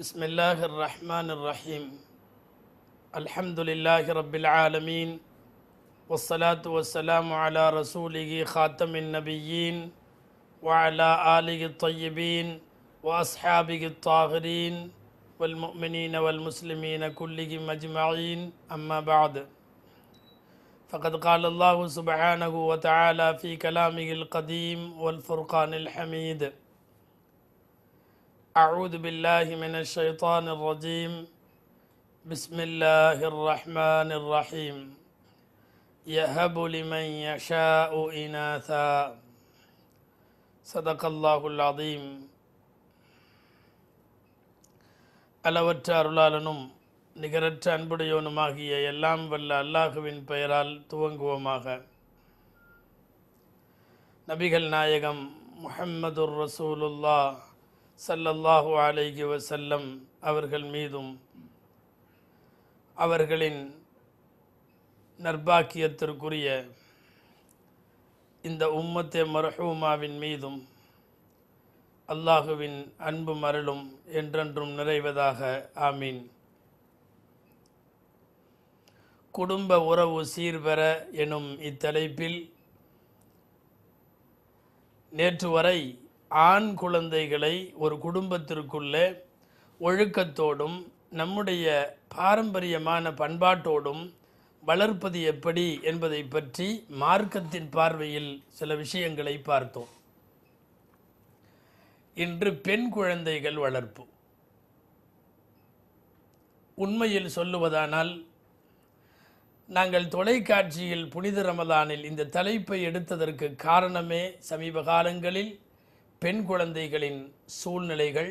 بسم الله الرحمن الرحيم الحمد لله رب العالمين والصلاة والسلام على رسوله خاتم النبيين وعلى آله الطيبين وأصحابه الطاهرين والمؤمنين والمسلمين كلهم أجمعين أما بعد فقد قال الله سبحانه وتعالى في كلامه القديم والفرقان الحميد أعوذ بالله من الشيطان الرجيم بسم الله الرحمن الرحيم يهب لمن يشاء إناثا صدق الله العظيم அளவற்றாருளாளனும் நிகரற்ற அன்புடையவனுமாகிய எல்லாம் வல்ல அல்லாஹுவின் பெயரால் துவங்குவோமாக நபிகள் محمد الرسول الله சல்லல்லாஹு அலைகி வசல்லம் அவர்கள் மீதும் அவர்களின் நர்பாக்கியத்திற்குரிய இந்த உம்மத்தே மரஹூமாவின் மீதும் அல்லாஹுவின் அன்பு அருளும் என்றென்றும் நிறைவதாக ஆமீன் குடும்ப உறவு சீர்பெற எனும் இத்தலைப்பில் நேற்று வரை ஆண் குழந்தைகளை ஒரு குடும்பத்திற்குள்ளே ஒழுக்கத்தோடும் நம்முடைய பாரம்பரியமான பண்பாட்டோடும் வளர்ப்பது எப்படி என்பதை பற்றி மார்க்கத்தின் பார்வையில் சில விஷயங்களை பார்த்தோம் இன்று பெண் குழந்தைகள் வளர்ப்பு உண்மையில் சொல்லுவதானால் நாங்கள் தொலைக்காட்சியில் புனித ரமதானில் இந்த தலைப்பை எடுத்ததற்கு காரணமே சமீப காலங்களில் பெண் குழந்தைகளின் சூழ்நிலைகள்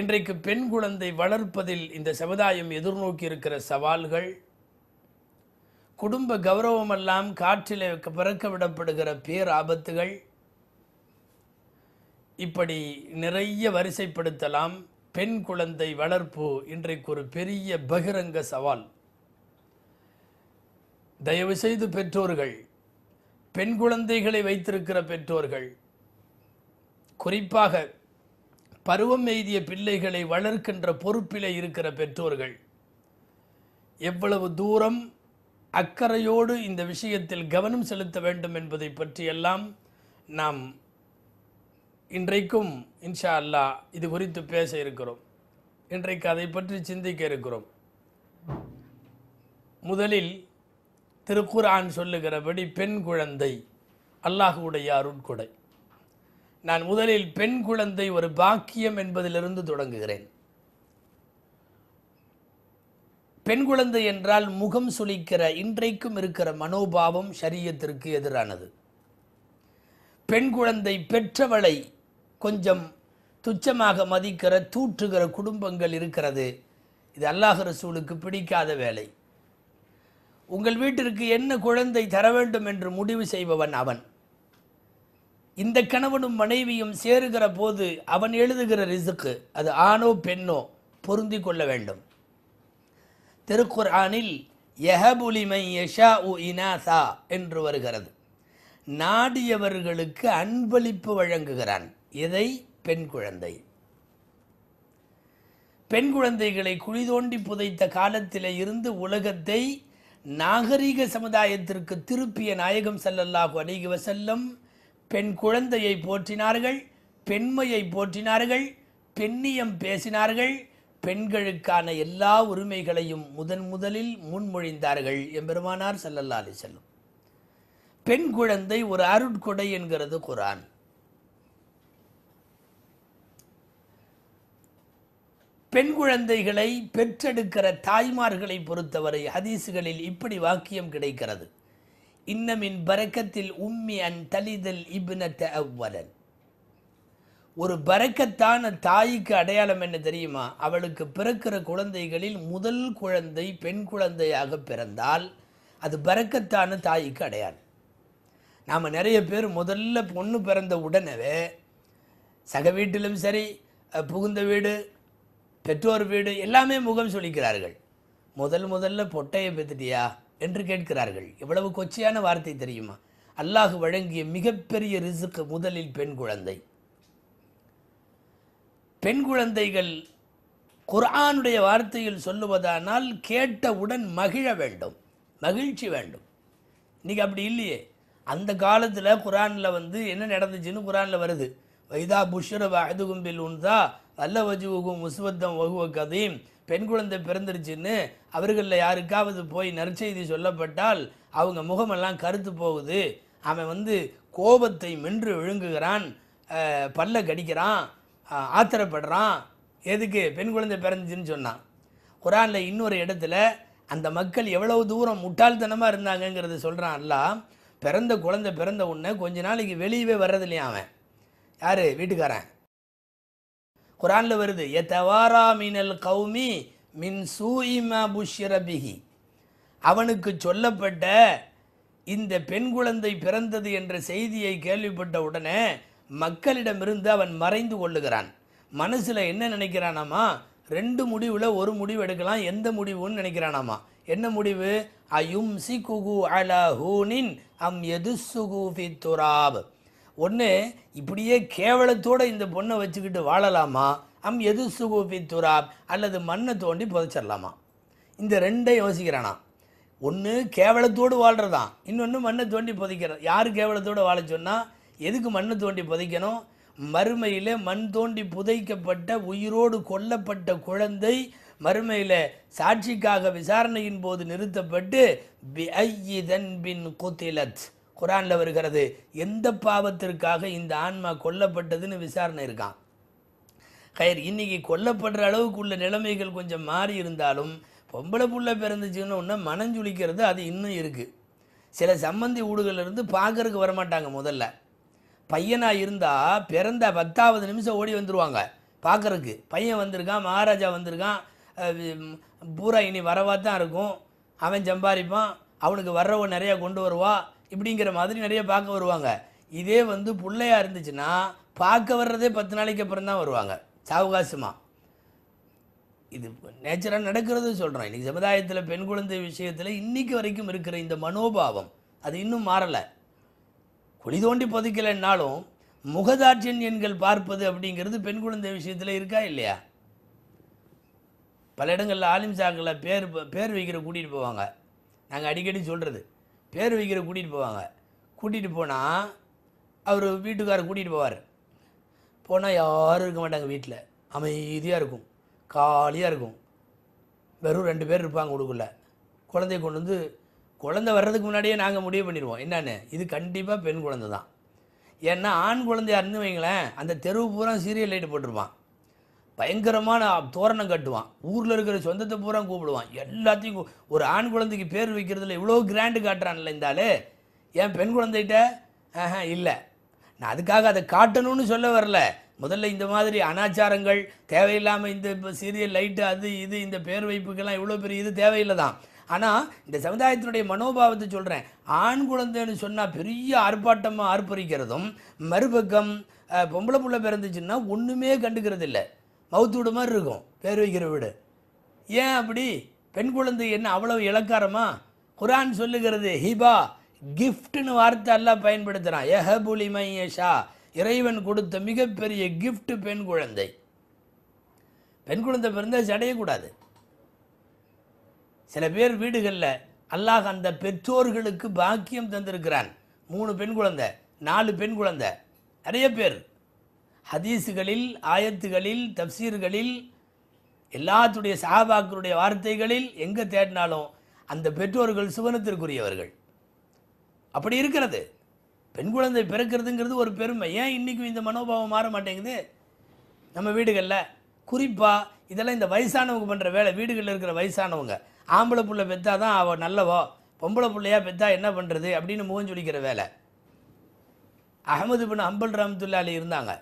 இன்றைக்கு பெண் குழந்தை வளர்ப்பதில் இந்த சமுதாயம் எதிர்நோக்கி இருக்கிற சவால்கள் குடும்ப கௌரவமெல்லாம் காற்றில் பிறக்க விடப்படுகிற பேராபத்துகள் இப்படி நிறைய வரிசைப்படுத்தலாம் பெண் குழந்தை வளர்ப்பு இன்றைக்கு ஒரு பெரிய பகிரங்க சவால் தயவுசெய்து பெற்றோர்கள் பெண் குழந்தைகளை வைத்திருக்கிற பெற்றோர்கள் குறிப்பாக பருவம் எய்திய பிள்ளைகளை வளர்க்கின்ற பொறுப்பிலே இருக்கிற பெற்றோர்கள் எவ்வளவு தூரம் அக்கறையோடு இந்த விஷயத்தில் கவனம் செலுத்த வேண்டும் என்பதை பற்றியெல்லாம் நாம் இன்றைக்கும் இன்ஷா அல்லா இது குறித்து பேச இருக்கிறோம் இன்றைக்கு அதை பற்றி சிந்திக்க இருக்கிறோம் முதலில் திருக்குரான் சொல்லுகிறபடி பெண் குழந்தை அல்லாஹுடைய அருட்கொடை நான் முதலில் பெண் குழந்தை ஒரு பாக்கியம் என்பதிலிருந்து தொடங்குகிறேன் பெண் குழந்தை என்றால் முகம் சுளிக்கிற இன்றைக்கும் இருக்கிற மனோபாவம் சரியத்திற்கு எதிரானது பெண் குழந்தை பெற்றவளை கொஞ்சம் துச்சமாக மதிக்கிற தூற்றுகிற குடும்பங்கள் இருக்கிறது இது அல்லாஹ் ரசூலுக்கு பிடிக்காத வேலை உங்கள் வீட்டிற்கு என்ன குழந்தை தர வேண்டும் என்று முடிவு செய்பவன் அவன் இந்த கணவனும் மனைவியும் சேருகிற போது அவன் எழுதுகிற ரிசுக்கு அது ஆணோ பெண்ணோ பொருந்தி கொள்ள வேண்டும் திருக்குர் திருக்குர்ஆனில் எஹபுலிமை யஷா உ இனாசா என்று வருகிறது நாடியவர்களுக்கு அன்பளிப்பு வழங்குகிறான் இதை பெண் குழந்தை பெண் குழந்தைகளை குழி தோண்டி புதைத்த காலத்தில் இருந்து உலகத்தை நாகரீக சமுதாயத்திற்கு திருப்பிய நாயகம் செல்லல்லாஹு அலிகி வசல்லம் பெண் குழந்தையை போற்றினார்கள் பெண்மையை போற்றினார்கள் பெண்ணியம் பேசினார்கள் பெண்களுக்கான எல்லா உரிமைகளையும் முதன் முதலில் முன்மொழிந்தார்கள் எம்பெருமானார் செல்லல்லா அலி செல்லும் பெண் குழந்தை ஒரு அருட்கொடை என்கிறது குரான் பெண் குழந்தைகளை பெற்றெடுக்கிற தாய்மார்களை பொறுத்தவரை ஹதீசுகளில் இப்படி வாக்கியம் கிடைக்கிறது இன்னமின் பரக்கத்தில் உம்மி அன் தலிதல் இப்னத்தை அவ்வலன் ஒரு பறக்கத்தான தாய்க்கு அடையாளம் என்ன தெரியுமா அவளுக்கு பிறக்கிற குழந்தைகளில் முதல் குழந்தை பெண் குழந்தையாக பிறந்தால் அது பறக்கத்தான தாய்க்கு அடையாளம் நாம் நிறைய பேர் முதல்ல பொண்ணு பிறந்த உடனே சக வீட்டிலும் சரி புகுந்த வீடு பெற்றோர் வீடு எல்லாமே முகம் சொல்லிக்கிறார்கள் முதல் முதல்ல பொட்டையை பெற்றுட்டியா என்று கேட்கிறார்கள் எவ்வளவு கொச்சையான வார்த்தை தெரியுமா அல்லாஹ் வழங்கிய மிகப்பெரிய ரிசுக்கு முதலில் பெண் குழந்தை பெண் குழந்தைகள் குரானுடைய வார்த்தையில் சொல்லுவதானால் கேட்டவுடன் மகிழ வேண்டும் மகிழ்ச்சி வேண்டும் இன்றைக்கி அப்படி இல்லையே அந்த காலத்தில் குரானில் வந்து என்ன நடந்துச்சுன்னு குரானில் வருது வைதா புஷ்ரவ அதுகும்பில் கும்பில் உன்தா அல்ல வஜுகும் முஸ்வத்தம் வகுவ கதையும் பெண் குழந்தை பிறந்துருச்சுன்னு அவர்களில் யாருக்காவது போய் நற்செய்தி சொல்லப்பட்டால் அவங்க முகமெல்லாம் கருத்து போகுது அவன் வந்து கோபத்தை மென்று விழுங்குகிறான் பல்ல கடிக்கிறான் ஆத்திரப்படுறான் எதுக்கு பெண் குழந்தை பிறந்துச்சுன்னு சொன்னான் குரானில் இன்னொரு இடத்துல அந்த மக்கள் எவ்வளவு தூரம் முட்டாள்தனமாக இருந்தாங்கங்கிறது சொல்கிறான் அல்ல பிறந்த குழந்தை பிறந்த உடனே கொஞ்ச நாளைக்கு வெளியவே வர்றதில்லையா அவன் யார் வீட்டுக்காரன் குரானில் வருது எத்தவாரா மினல் கௌமி மின் சூஇமா புஷ்யரபிகி அவனுக்கு சொல்லப்பட்ட இந்த பெண் குழந்தை பிறந்தது என்ற செய்தியை கேள்விப்பட்ட உடனே மக்களிடமிருந்து அவன் மறைந்து கொள்ளுகிறான் மனசில் என்ன நினைக்கிறானாமா ரெண்டு முடிவில் ஒரு முடிவு எடுக்கலாம் எந்த முடிவுன்னு நினைக்கிறானாமா என்ன முடிவு அயும் சி குகு அலஹூனின் ஹூனின் அம் எது சுகு துராப் ஒன்று இப்படியே கேவலத்தோடு இந்த பொண்ணை வச்சுக்கிட்டு வாழலாமா அம் எது சுகூபி துராப் அல்லது மண்ணை தோண்டி புதைச்சிடலாமா இந்த ரெண்டையும் யோசிக்கிறானா ஒன்று கேவலத்தோடு வாழ்கிறதான் இன்னொன்று மண்ணை தோண்டி புதைக்கிற யார் கேவலத்தோடு வாழ சொன்னால் எதுக்கு மண்ணை தோண்டி புதைக்கணும் மறுமையில் மண் தோண்டி புதைக்கப்பட்ட உயிரோடு கொல்லப்பட்ட குழந்தை மறுமையில் சாட்சிக்காக விசாரணையின் போது நிறுத்தப்பட்டு பி குத்திலத் குரானில் வருகிறது எந்த பாவத்திற்காக இந்த ஆன்மா கொல்லப்பட்டதுன்னு விசாரணை இருக்கான் கயிர் இன்றைக்கி கொல்லப்படுற அளவுக்கு உள்ள நிலைமைகள் கொஞ்சம் மாறி இருந்தாலும் பொம்பளை புள்ள பிறந்துச்சுன்னு ஒன்று மனஞ்சுழிக்கிறது அது இன்னும் இருக்குது சில சம்பந்தி ஊடுகளிலிருந்து பார்க்கறதுக்கு வரமாட்டாங்க முதல்ல பையனாக இருந்தால் பிறந்த பத்தாவது நிமிஷம் ஓடி வந்துடுவாங்க பார்க்குறதுக்கு பையன் வந்திருக்கான் மகாராஜா வந்திருக்கான் பூரா இனி வரவா தான் இருக்கும் அவன் சம்பாதிப்பான் அவனுக்கு வர்றவன் நிறையா கொண்டு வருவா இப்படிங்கிற மாதிரி நிறைய பார்க்க வருவாங்க இதே வந்து பிள்ளையாக இருந்துச்சுன்னா பார்க்க வர்றதே பத்து நாளைக்கு அப்புறம் தான் வருவாங்க சாவகாசமாக இது நேச்சராக நடக்கிறது சொல்கிறோம் இன்றைக்கி சமுதாயத்தில் பெண் குழந்தை விஷயத்தில் இன்றைக்கு வரைக்கும் இருக்கிற இந்த மனோபாவம் அது இன்னும் மாறலை குழி தோண்டி புதைக்கலைன்னாலும் எண்கள் பார்ப்பது அப்படிங்கிறது பெண் குழந்தை விஷயத்தில் இருக்கா இல்லையா பல இடங்களில் ஆலிம் சாங்கில் பேர் பேர் வைக்கிற கூட்டிகிட்டு போவாங்க நாங்கள் அடிக்கடி சொல்கிறது பேர் வைக்கிற கூட்டிகிட்டு போவாங்க கூட்டிகிட்டு போனால் அவர் வீட்டுக்காரர் கூட்டிகிட்டு போவார் போனால் யாரும் இருக்க மாட்டாங்க வீட்டில் அமைதியாக இருக்கும் காலியாக இருக்கும் வெறும் ரெண்டு பேர் இருப்பாங்க உடுக்குள்ள குழந்தைய கொண்டு வந்து குழந்தை வர்றதுக்கு முன்னாடியே நாங்கள் முடிவு பண்ணிடுவோம் என்னென்னு இது கண்டிப்பாக பெண் குழந்தை தான் ஏன்னா ஆண் குழந்தையாக இருந்து வைங்களேன் அந்த தெருவு பூரா சீரியல் லைட்டு போட்டிருப்பான் பயங்கரமான தோரணம் கட்டுவான் ஊரில் இருக்கிற சொந்தத்தை பூரா கூப்பிடுவான் எல்லாத்தையும் ஒரு ஆண் குழந்தைக்கு பேர் வைக்கிறதுல இவ்வளோ கிராண்டு காட்டுறான்ல இந்த ஏன் பெண் குழந்தைகிட்ட ஆஹா இல்லை நான் அதுக்காக அதை காட்டணும்னு சொல்ல வரல முதல்ல இந்த மாதிரி அனாச்சாரங்கள் தேவையில்லாமல் இந்த இப்போ சீரியல் லைட்டு அது இது இந்த பேர் வைப்புக்கெல்லாம் இவ்வளோ பெரிய இது தேவையில்லை தான் ஆனால் இந்த சமுதாயத்தினுடைய மனோபாவத்தை சொல்கிறேன் ஆண் குழந்தைன்னு சொன்னால் பெரிய ஆர்ப்பாட்டமாக ஆர்ப்பரிக்கிறதும் மறுபக்கம் பொம்பளை புள்ள பிறந்துச்சுன்னா ஒன்றுமே கண்டுக்கிறது இல்லை மவுத்து வீடு மாதிரி இருக்கும் பேர் வைக்கிற வீடு ஏன் அப்படி பெண் குழந்தை என்ன அவ்வளவு இலக்காரமா குரான் சொல்லுகிறது ஹிபா கிஃப்ட்னு வார்த்தை எல்லாம் பயன்படுத்துகிறான் எஹபுலி மையஷா இறைவன் கொடுத்த மிகப்பெரிய கிஃப்ட் பெண் குழந்தை பெண் குழந்தை பிறந்தால் சடையக்கூடாது சில பேர் வீடுகளில் அல்லாஹ் அந்த பெற்றோர்களுக்கு பாக்கியம் தந்திருக்கிறான் மூணு பெண் குழந்தை நாலு பெண் குழந்தை நிறைய பேர் ஹதீஸுகளில் ஆயத்துகளில் தப்சீர்களில் எல்லாத்துடைய சகாபாக்களுடைய வார்த்தைகளில் எங்கே தேடினாலும் அந்த பெற்றோர்கள் சுவனத்திற்குரியவர்கள் அப்படி இருக்கிறது பெண் குழந்தை பிறக்கிறதுங்கிறது ஒரு பெருமை ஏன் இன்றைக்கும் இந்த மனோபாவம் மாற மாட்டேங்குது நம்ம வீடுகளில் குறிப்பாக இதெல்லாம் இந்த வயசானவங்க பண்ணுற வேலை வீடுகளில் இருக்கிற வயசானவங்க ஆம்பளை புள்ள பெற்றா தான் அவள் நல்லவோ பொம்பளை பிள்ளையா பெற்றா என்ன பண்ணுறது அப்படின்னு முகஞ்சொலிக்கிற வேலை அகமது பின் அம்பல் ராமத்துல்லாலே இருந்தாங்க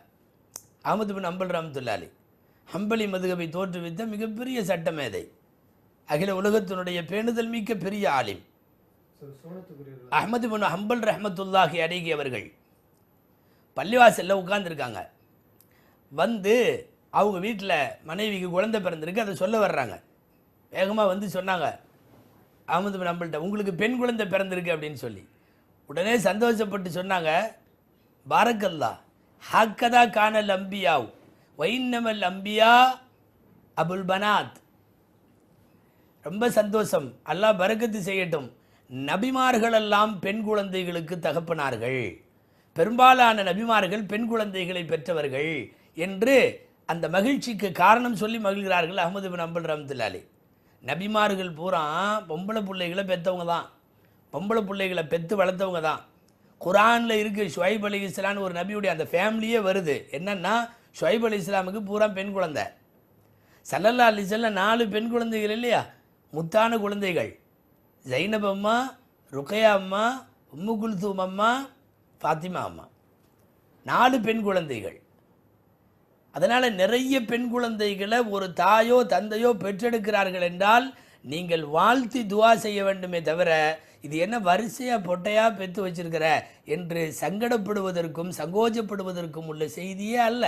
அகமது பின் அம்பல் ரஹமத்துல்லாலி ஹம்பலி மதுகபை தோற்றுவித்த மிகப்பெரிய சட்ட மேதை அகில உலகத்தினுடைய பேணுதல் மிக்க பெரிய ஆலிம் அஹமது பின் ஹம்பல் ரஹமத்துல்லாஹி அடகி அவர்கள் பள்ளிவாசலில் உட்காந்துருக்காங்க வந்து அவங்க வீட்டில் மனைவிக்கு குழந்தை பிறந்திருக்கு அதை சொல்ல வர்றாங்க வேகமாக வந்து சொன்னாங்க அகமது பின் அம்பல்கிட்ட உங்களுக்கு பெண் குழந்தை பிறந்திருக்கு அப்படின்னு சொல்லி உடனே சந்தோஷப்பட்டு சொன்னாங்க பாரக்கல்லா ஹக்கதா கான லம்பியாவ் வைன்னமல் அம்பியா அபுல் பனாத் ரொம்ப சந்தோஷம் அல்லாஹ் பறக்கத்து செய்யட்டும் நபிமார்களெல்லாம் பெண் குழந்தைகளுக்கு தகப்பனார்கள் பெரும்பாலான நபிமார்கள் பெண் குழந்தைகளை பெற்றவர்கள் என்று அந்த மகிழ்ச்சிக்கு காரணம் சொல்லி மகிழ்கிறார்கள் அகமது பின் அம்பல் ரஹமத்துல்லாலி நபிமார்கள் பூரா பொம்பளை பிள்ளைகளை பெற்றவங்க தான் பொம்பளை பிள்ளைகளை பெற்று வளர்த்தவங்க தான் குரானில் இருக்குது ஷுவைப் அலி இஸ்லான்னு ஒரு நபியுடைய அந்த ஃபேமிலியே வருது என்னென்னா ஷுவைப் அலி இஸ்லாமுக்கு பூரா பெண் குழந்தை சல்லல்லா அலிசல்ல நாலு பெண் குழந்தைகள் இல்லையா முத்தான குழந்தைகள் ஜைனப் அம்மா ருக்கையா அம்மா உம்மு குல்தூம் அம்மா ஃபாத்திமா அம்மா நாலு பெண் குழந்தைகள் அதனால் நிறைய பெண் குழந்தைகளை ஒரு தாயோ தந்தையோ பெற்றெடுக்கிறார்கள் என்றால் நீங்கள் வாழ்த்தி துவா செய்ய வேண்டுமே தவிர இது என்ன வரிசையாக பொட்டையாக பெற்று வச்சிருக்கிற என்று சங்கடப்படுவதற்கும் சங்கோஜப்படுவதற்கும் உள்ள செய்தியே அல்ல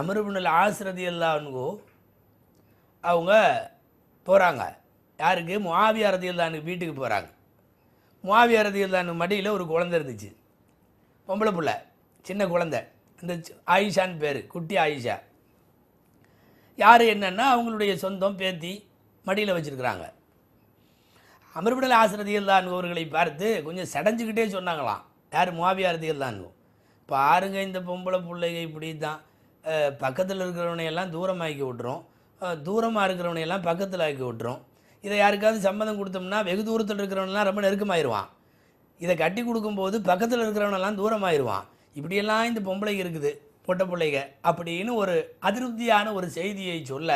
அமருபுணல் ஆசிரதி எல்லான்கோ அவங்க போகிறாங்க யாருக்கு முவாவியா இல்லான்னு வீட்டுக்கு போகிறாங்க முவாவியா ரதியுல்லானு மடியில் ஒரு குழந்தை இருந்துச்சு பொம்பளை பிள்ளை சின்ன குழந்தை இந்த ஆயிஷான்னு பேர் குட்டி ஆயிஷா யார் என்னென்னா அவங்களுடைய சொந்தம் பேத்தி மடியில் வச்சுருக்கிறாங்க அமர்பிடல் ஆசிரதியல்லான் அவர்களை பார்த்து கொஞ்சம் சடைஞ்சிக்கிட்டே சொன்னாங்களாம் யார் மாவியாரதியல்லான் இப்போ ஆறுங்க இந்த பொம்பளை பிள்ளைங்க இப்படி தான் பக்கத்தில் இருக்கிறவனையெல்லாம் தூரமாக்கி விட்றோம் தூரமாக இருக்கிறவனையெல்லாம் பக்கத்தில் ஆக்கி விட்றோம் இதை யாருக்காவது சம்மதம் கொடுத்தோம்னா வெகு தூரத்தில் இருக்கிறவனெல்லாம் ரொம்ப நெருக்கமாயிருவான் இதை கட்டி கொடுக்கும்போது பக்கத்தில் இருக்கிறவனெல்லாம் தூரமாயிருவான் இப்படியெல்லாம் இந்த பொம்பளைங்க இருக்குது பொட்டை பிள்ளைங்க அப்படின்னு ஒரு அதிருப்தியான ஒரு செய்தியை சொல்ல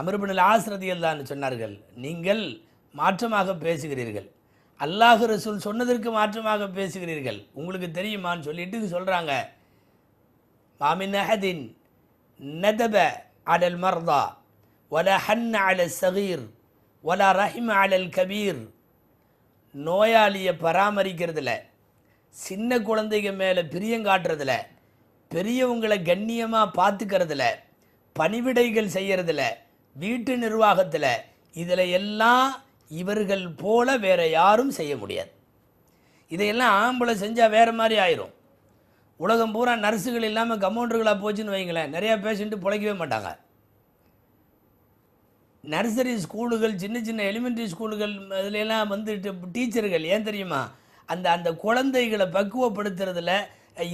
அமிர்பின் ஆசிரதி எல்லாம் சொன்னார்கள் நீங்கள் மாற்றமாக பேசுகிறீர்கள் அல்லாஹ் ரசூல் சொன்னதற்கு மாற்றமாக பேசுகிறீர்கள் உங்களுக்கு தெரியுமான்னு சொல்லிட்டு சொல்கிறாங்க மாமின் அஹதின் நதப அடல் மர்தா ஒல ஹன் அல சகீர் ஒல ரஹிம் அலல் கபீர் நோயாளியை பராமரிக்கிறதுல சின்ன குழந்தைங்க மேலே பிரியங்காட்டுறதில் பெரியவங்களை கண்ணியமாக பார்த்துக்கிறதுல பணிவிடைகள் செய்கிறதில்லை வீட்டு நிர்வாகத்தில் இதில் எல்லாம் இவர்கள் போல வேறு யாரும் செய்ய முடியாது இதையெல்லாம் ஆம்பளை செஞ்சால் வேறு மாதிரி ஆயிரும் உலகம் பூரா நர்ஸுகள் இல்லாமல் கம்பவுண்டர்களாக போச்சுன்னு வைங்களேன் நிறையா பேஷண்ட்டு பிழைக்கவே மாட்டாங்க நர்சரி ஸ்கூலுகள் சின்ன சின்ன எலிமெண்ட்ரி ஸ்கூலுகள் இதுலலாம் வந்துட்டு டீச்சர்கள் ஏன் தெரியுமா அந்த அந்த குழந்தைகளை பக்குவப்படுத்துறதுல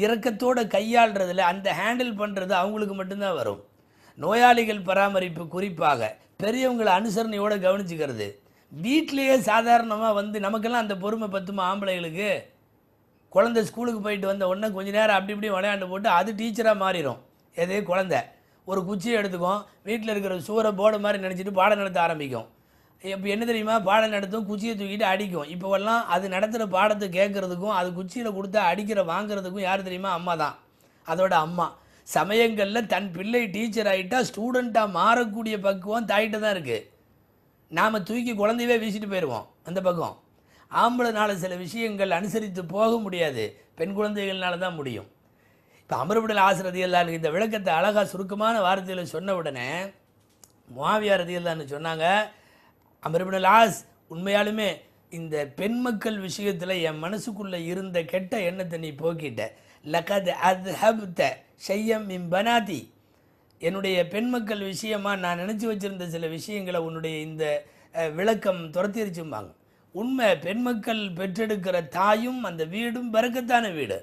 இறக்கத்தோடு கையாளுறதுல அந்த ஹேண்டில் பண்ணுறது அவங்களுக்கு மட்டும்தான் வரும் நோயாளிகள் பராமரிப்பு குறிப்பாக பெரியவங்களை அனுசரணையோடு கவனிச்சுக்கிறது வீட்டிலையே சாதாரணமாக வந்து நமக்கெல்லாம் அந்த பொறுமை பத்துமா ஆம்பளைகளுக்கு குழந்தை ஸ்கூலுக்கு போயிட்டு வந்த உடனே கொஞ்ச நேரம் அப்படி இப்படி விளையாண்டு போட்டு அது டீச்சராக மாறிடும் எதே குழந்த ஒரு குச்சியை எடுத்துக்கும் வீட்டில் இருக்கிற சூரை போர்டு மாதிரி நினச்சிட்டு பாடம் நடத்த ஆரம்பிக்கும் இப்போ என்ன தெரியுமா பாடம் நடத்தும் குச்சியை தூக்கிட்டு அடிக்கும் இப்போவெல்லாம் அது நடத்துகிற பாடத்தை கேட்குறதுக்கும் அது குச்சியில் கொடுத்தா அடிக்கிற வாங்குறதுக்கும் யார் தெரியுமா அம்மா தான் அதோட அம்மா சமயங்களில் தன் பிள்ளை டீச்சர் ஆகிட்டால் ஸ்டூடெண்ட்டாக மாறக்கூடிய பக்குவம் தாயிட்ட தான் இருக்குது நாம் தூக்கி குழந்தையவே வீசிட்டு போயிடுவோம் அந்த பக்கம் ஆம்பளைனால சில விஷயங்கள் அனுசரித்து போக முடியாது பெண் குழந்தைகள்னால தான் முடியும் இப்போ அமர்விடல் ஆசிரதியல்லான்னு இந்த விளக்கத்தை அழகாக சுருக்கமான வார்த்தையில் சொன்ன உடனே மாவியார் அதிகல்லான்னு சொன்னாங்க அமர்விடல் ஆஸ் உண்மையாலுமே இந்த பெண் மக்கள் விஷயத்தில் என் மனசுக்குள்ளே இருந்த கெட்ட எண்ணத்தை நீ போக்கிட்ட லகத் அத்ஹப்த செய்யம் இம் பனாதி என்னுடைய பெண் மக்கள் விஷயமாக நான் நினச்சி வச்சுருந்த சில விஷயங்களை உன்னுடைய இந்த விளக்கம் துரத்திருச்சும்பாங்க உண்மை பெண் மக்கள் பெற்றெடுக்கிற தாயும் அந்த வீடும் பறக்கத்தான வீடு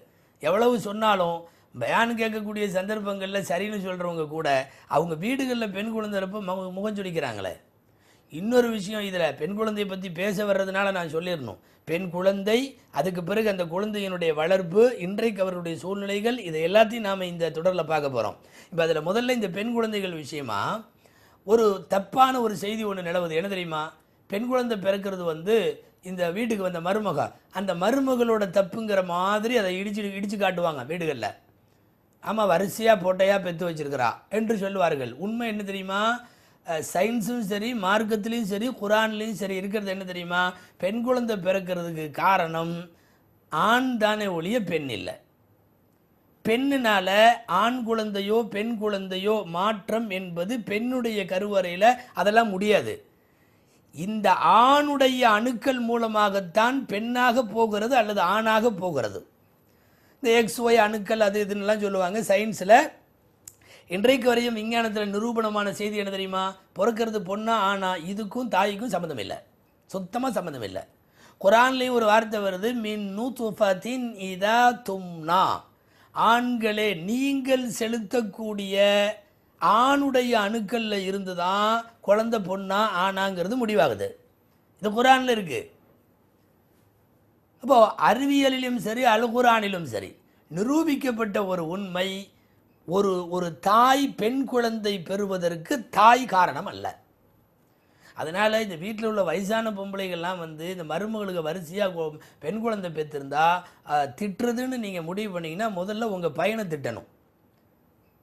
எவ்வளவு சொன்னாலும் பயான் கேட்கக்கூடிய சந்தர்ப்பங்களில் சரின்னு சொல்கிறவங்க கூட அவங்க வீடுகளில் பெண் குழந்தைப்போ முகம் சுடிக்கிறாங்களே இன்னொரு விஷயம் இதில் பெண் குழந்தையை பற்றி பேச வர்றதுனால நான் சொல்லிடணும் பெண் குழந்தை அதுக்கு பிறகு அந்த குழந்தையினுடைய வளர்ப்பு இன்றைக்கு அவருடைய சூழ்நிலைகள் இதை எல்லாத்தையும் நாம் இந்த தொடரில் பார்க்க போகிறோம் இப்போ அதில் முதல்ல இந்த பெண் குழந்தைகள் விஷயமா ஒரு தப்பான ஒரு செய்தி ஒன்று நிலவுது என்ன தெரியுமா பெண் குழந்தை பிறக்கிறது வந்து இந்த வீட்டுக்கு வந்த மருமக அந்த மருமகளோட தப்புங்கிற மாதிரி அதை இடிச்சு இடித்து காட்டுவாங்க வீடுகளில் ஆமாம் வரிசையாக போட்டையாக பெற்று வச்சுருக்கிறா என்று சொல்லுவார்கள் உண்மை என்ன தெரியுமா சயின்ஸும் சரி மார்க்கத்துலேயும் சரி குரான்லேயும் சரி இருக்கிறது என்ன தெரியுமா பெண் குழந்தை பிறக்கிறதுக்கு காரணம் ஆண் தானே ஒழிய பெண் இல்லை பெண்ணினால ஆண் குழந்தையோ பெண் குழந்தையோ மாற்றம் என்பது பெண்ணுடைய கருவறையில் அதெல்லாம் முடியாது இந்த ஆணுடைய அணுக்கள் மூலமாகத்தான் பெண்ணாக போகிறது அல்லது ஆணாக போகிறது இந்த எக்ஸ் ஒய் அணுக்கள் அது இதுன்னெலாம் சொல்லுவாங்க சயின்ஸில் இன்றைக்கு வரையும் விஞ்ஞானத்தில் நிரூபணமான செய்தி என்ன தெரியுமா பிறக்கிறது பொண்ணா ஆனா இதுக்கும் தாய்க்கும் சம்மந்தம் இல்லை சுத்தமாக சம்மந்தம் இல்லை குரான்லேயும் ஒரு வார்த்தை வருது மின் நூத்துஃபத்தின் இதா தும்னா ஆண்களே நீங்கள் செலுத்தக்கூடிய ஆணுடைய அணுக்களில் இருந்து தான் குழந்த பொண்ணா ஆனாங்கிறது முடிவாகுது இது குரானில் இருக்குது அப்போது அறிவியலிலும் சரி அழுகுரானிலும் குரானிலும் சரி நிரூபிக்கப்பட்ட ஒரு உண்மை ஒரு ஒரு தாய் பெண் குழந்தை பெறுவதற்கு தாய் காரணம் அல்ல அதனால் இந்த வீட்டில் உள்ள வயசான பொம்பளைகள்லாம் வந்து இந்த மருமகளுக்கு வரிசையாக பெண் குழந்தை பெற்றிருந்தா திட்டுறதுன்னு நீங்கள் முடிவு பண்ணிங்கன்னா முதல்ல உங்கள் பையனை திட்டணும்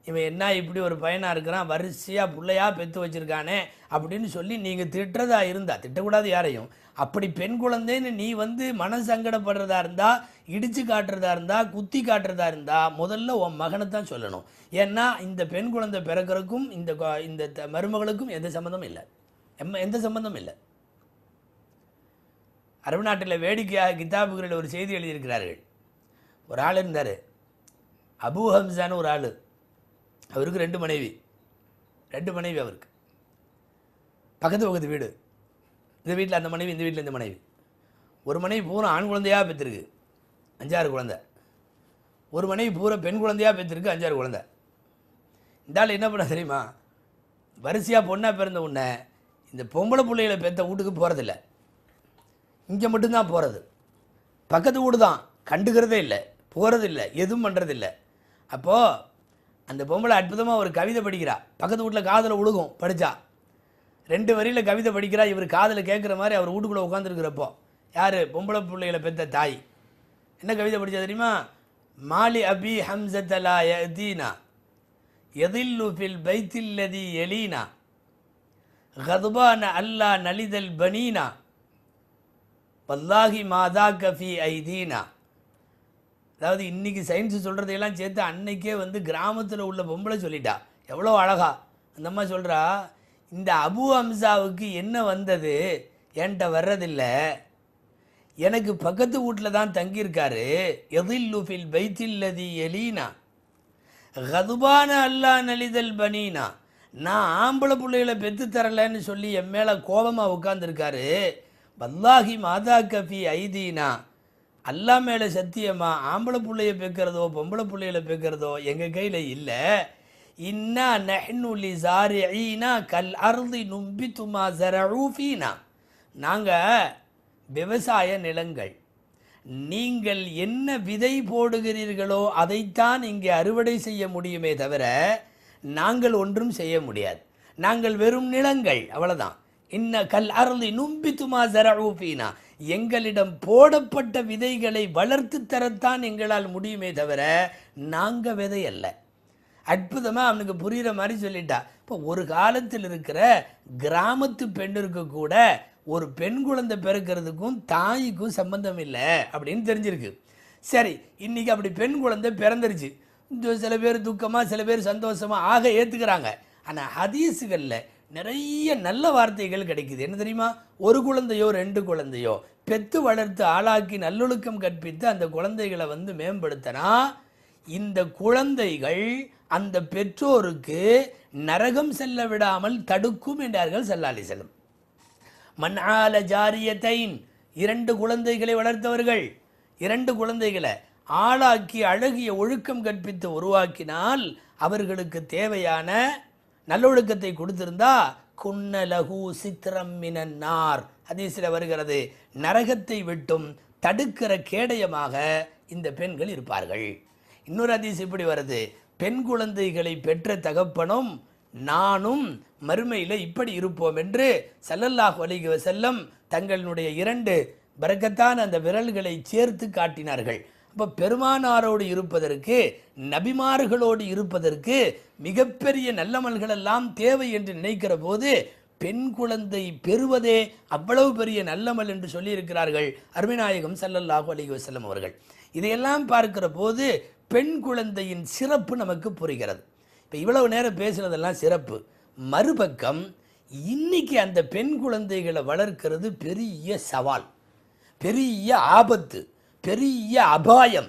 இவன் என்ன இப்படி ஒரு பையனாக இருக்கிறான் வரிசையாக பிள்ளையாக பெற்று வச்சுருக்கானே அப்படின்னு சொல்லி நீங்கள் திட்டுறதா இருந்தால் திட்டக்கூடாது யாரையும் அப்படி பெண் குழந்தைன்னு நீ வந்து மன சங்கடப்படுறதா இருந்தால் இடித்து காட்டுறதா இருந்தால் குத்தி காட்டுறதா இருந்தால் முதல்ல உன் மகனை தான் சொல்லணும் ஏன்னா இந்த பெண் குழந்தை பிறக்கிறக்கும் இந்த இந்த மருமகளுக்கும் எந்த சம்மந்தமும் இல்லை எம் எந்த சம்மந்தமும் இல்லை அரபு நாட்டில் வேடிக்கையாக கிதாபுகளில் ஒரு செய்தி எழுதியிருக்கிறார்கள் ஒரு ஆள் இருந்தார் அபு ஒரு ஆள் அவருக்கு ரெண்டு மனைவி ரெண்டு மனைவி அவருக்கு பக்கத்து பக்கத்து வீடு இந்த வீட்டில் அந்த மனைவி இந்த வீட்டில் இந்த மனைவி ஒரு மனைவி பூரா ஆண் குழந்தையாக பெற்றிருக்கு அஞ்சாறு குழந்தை ஒரு மனைவி பூரா பெண் குழந்தையாக பெற்றிருக்கு அஞ்சாறு குழந்தை இந்த ஆள் என்ன பண்ண தெரியுமா வரிசையாக பொண்ணாக பிறந்த உடனே இந்த பொம்பளை பிள்ளைகளை பெற்ற வீட்டுக்கு போகிறதில்ல இங்கே மட்டும்தான் போகிறது பக்கத்து வீடு தான் கண்டுக்கிறதே இல்லை போகிறதில்ல எதுவும் பண்ணுறதில்ல அப்போது அந்த பொம்பளை அற்புதமாக ஒரு கவிதை படிக்கிறா பக்கத்து வீட்டில் காதில் உழுகும் படித்தா ரெண்டு வரியில் கவிதை படிக்கிறா இவர் காதில் கேட்குற மாதிரி அவர் வீட்டுக்குள்ளே உட்காந்துருக்கிறப்போ யார் பொம்பளை பிள்ளைகளை பெற்ற தாய் என்ன கவிதை படித்தா தெரியுமா மாலி அபி ஹம்சத்தலா எதீனா எதில்லு ஃபில் பைத்தில்லதி எலீனா கதுபான அல்லா நலிதல் பனீனா பல்லாகி மாதா கஃபி ஐதீனா அதாவது இன்றைக்கி சயின்ஸு சொல்கிறதையெல்லாம் சேர்த்து அன்னைக்கே வந்து கிராமத்தில் உள்ள பொம்பளை சொல்லிட்டா எவ்வளோ அழகா அந்த அம்மா சொல்கிறா இந்த அபு அம்சாவுக்கு என்ன வந்தது என்கிட்ட வர்றதில்லை எனக்கு பக்கத்து வீட்டில் தான் தங்கியிருக்காரு எதில் எதில்லுஃபில் பைத்தில்லதி எலீனா கதுபான அல்லா நலிதல் பனீனா நான் ஆம்பளை பிள்ளைகளை பெற்று தரலன்னு சொல்லி என் மேலே கோபமாக உட்காந்துருக்காரு வல்லாஹி மாதா கஃபி ஐதீனா அல்லா மேலே சத்தியமாக ஆம்பளை பிள்ளைய பேக்கிறதோ பொம்பளை பிள்ளையில பேக்கிறதோ எங்கள் கையில் இல்லை இன்னா சாரி ஐனா கல் அருதி நும்பி துமா சரூஃபீனா நாங்கள் விவசாய நிலங்கள் நீங்கள் என்ன விதை போடுகிறீர்களோ அதைத்தான் இங்கே அறுவடை செய்ய முடியுமே தவிர நாங்கள் ஒன்றும் செய்ய முடியாது நாங்கள் வெறும் நிலங்கள் அவ்வளோதான் இன்ன கல் அருளி நும்பித்துமா ஜரூபீனா எங்களிடம் போடப்பட்ட விதைகளை வளர்த்து தரத்தான் எங்களால் முடியுமே தவிர நாங்கள் விதை அல்ல அற்புதமாக அவனுக்கு புரிகிற மாதிரி சொல்லிட்டா இப்போ ஒரு காலத்தில் இருக்கிற கிராமத்து பெண்ணிற்கு கூட ஒரு பெண் குழந்தை பிறக்கிறதுக்கும் தாய்க்கும் சம்பந்தம் இல்லை அப்படின்னு தெரிஞ்சிருக்கு சரி இன்றைக்கி அப்படி பெண் குழந்தை பிறந்துருச்சு சில பேர் துக்கமாக சில பேர் சந்தோஷமாக ஆக ஏற்றுக்கிறாங்க ஆனால் ஹதீஸுகளில் நிறைய நல்ல வார்த்தைகள் கிடைக்குது என்ன தெரியுமா ஒரு குழந்தையோ ரெண்டு குழந்தையோ பெத்து வளர்த்து ஆளாக்கி நல்லொழுக்கம் கற்பித்து அந்த குழந்தைகளை வந்து மேம்படுத்தினா இந்த குழந்தைகள் அந்த பெற்றோருக்கு நரகம் செல்ல விடாமல் தடுக்கும் என்றார்கள் செல்லாலி செல்லும் மண்ணால ஜாரியத்தைன் இரண்டு குழந்தைகளை வளர்த்தவர்கள் இரண்டு குழந்தைகளை ஆளாக்கி அழகிய ஒழுக்கம் கற்பித்து உருவாக்கினால் அவர்களுக்கு தேவையான நல்லொழுக்கத்தை கொடுத்திருந்தா குன்னலகு சித்திரம் மினன்னார் அதிசில வருகிறது நரகத்தை விட்டும் தடுக்கிற கேடயமாக இந்த பெண்கள் இருப்பார்கள் இன்னொரு அதிசயம் இப்படி வருது பெண் குழந்தைகளை பெற்ற தகப்பனும் நானும் மறுமையில் இப்படி இருப்போம் என்று சல்லல்லாஹ் வலிக செல்லம் தங்களுடைய இரண்டு பறக்கத்தான் அந்த விரல்களை சேர்த்து காட்டினார்கள் இப்போ பெருமானாரோடு இருப்பதற்கு நபிமார்களோடு இருப்பதற்கு மிகப்பெரிய நல்லமல்களெல்லாம் தேவை என்று நினைக்கிற போது பெண் குழந்தை பெறுவதே அவ்வளவு பெரிய நல்லமல் என்று சொல்லியிருக்கிறார்கள் அருமைநாயகம் சல்லல்லாஹு அலி வசல்லம் அவர்கள் இதையெல்லாம் பார்க்கிற போது பெண் குழந்தையின் சிறப்பு நமக்கு புரிகிறது இப்போ இவ்வளவு நேரம் பேசுனதெல்லாம் சிறப்பு மறுபக்கம் இன்னைக்கு அந்த பெண் குழந்தைகளை வளர்க்கிறது பெரிய சவால் பெரிய ஆபத்து பெரிய அபாயம்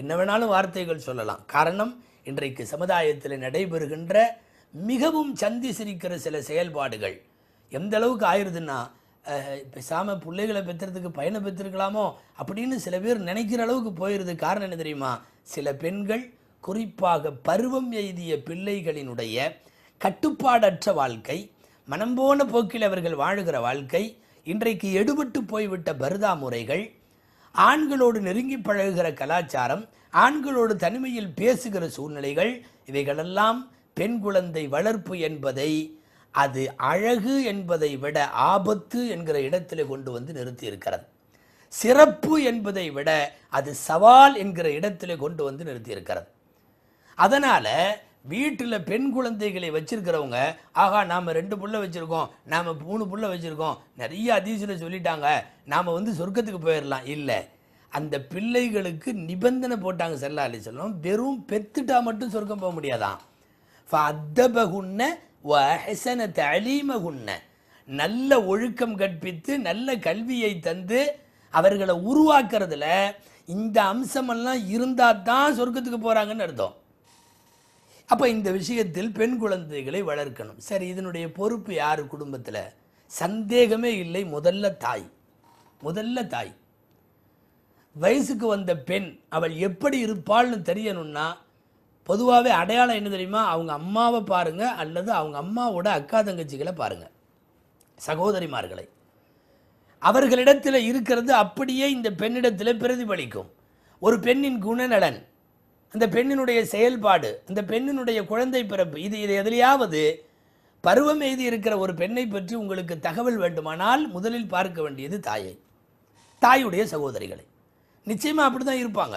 என்ன வேணாலும் வார்த்தைகள் சொல்லலாம் காரணம் இன்றைக்கு சமுதாயத்தில் நடைபெறுகின்ற மிகவும் சந்தி சிரிக்கிற சில செயல்பாடுகள் எந்த அளவுக்கு ஆயிடுதுன்னா பேசாமல் பிள்ளைகளை பெற்றுறதுக்கு பயனை பெற்றிருக்கலாமோ அப்படின்னு சில பேர் நினைக்கிற அளவுக்கு போயிடுது காரணம் என்ன தெரியுமா சில பெண்கள் குறிப்பாக பருவம் எய்திய பிள்ளைகளினுடைய கட்டுப்பாடற்ற வாழ்க்கை மனம்போன போக்கில் அவர்கள் வாழுகிற வாழ்க்கை இன்றைக்கு எடுபட்டு போய்விட்ட பருதா முறைகள் ஆண்களோடு நெருங்கி பழகுகிற கலாச்சாரம் ஆண்களோடு தனிமையில் பேசுகிற சூழ்நிலைகள் இவைகளெல்லாம் பெண் குழந்தை வளர்ப்பு என்பதை அது அழகு என்பதை விட ஆபத்து என்கிற இடத்தில் கொண்டு வந்து நிறுத்தி இருக்கிறது சிறப்பு என்பதை விட அது சவால் என்கிற இடத்தில் கொண்டு வந்து நிறுத்தி இருக்கிறது அதனால் வீட்டில் பெண் குழந்தைகளை வச்சிருக்கிறவங்க ஆகா நாம் ரெண்டு புள்ள வச்சுருக்கோம் நாம் மூணு புள்ள வச்சுருக்கோம் நிறைய அதிசயில் சொல்லிட்டாங்க நாம் வந்து சொர்க்கத்துக்கு போயிடலாம் இல்லை அந்த பிள்ளைகளுக்கு நிபந்தனை போட்டாங்க செல்லா அலி செல்லம் வெறும் பெத்துட்டா மட்டும் சொர்க்கம் போக முடியாதான் ஃபத்தபகுன்ன தலீமகுன்ன நல்ல ஒழுக்கம் கற்பித்து நல்ல கல்வியை தந்து அவர்களை உருவாக்குறதுல இந்த அம்சமெல்லாம் இருந்தால் தான் சொர்க்கத்துக்கு போகிறாங்கன்னு அர்த்தம் அப்போ இந்த விஷயத்தில் பெண் குழந்தைகளை வளர்க்கணும் சரி இதனுடைய பொறுப்பு யார் குடும்பத்தில் சந்தேகமே இல்லை முதல்ல தாய் முதல்ல தாய் வயசுக்கு வந்த பெண் அவள் எப்படி இருப்பாள்னு தெரியணும்னா பொதுவாகவே அடையாளம் என்ன தெரியுமா அவங்க அம்மாவை பாருங்கள் அல்லது அவங்க அம்மாவோட அக்கா தங்கச்சிகளை பாருங்கள் சகோதரிமார்களை அவர்களிடத்தில் இருக்கிறது அப்படியே இந்த பெண்ணிடத்தில் பிரதிபலிக்கும் ஒரு பெண்ணின் குணநலன் இந்த பெண்ணினுடைய செயல்பாடு இந்த பெண்ணினுடைய குழந்தை பிறப்பு இது இது எதிலையாவது பருவம் எய்தி இருக்கிற ஒரு பெண்ணை பற்றி உங்களுக்கு தகவல் வேண்டுமானால் முதலில் பார்க்க வேண்டியது தாயை தாயுடைய சகோதரிகளை நிச்சயமாக அப்படி தான் இருப்பாங்க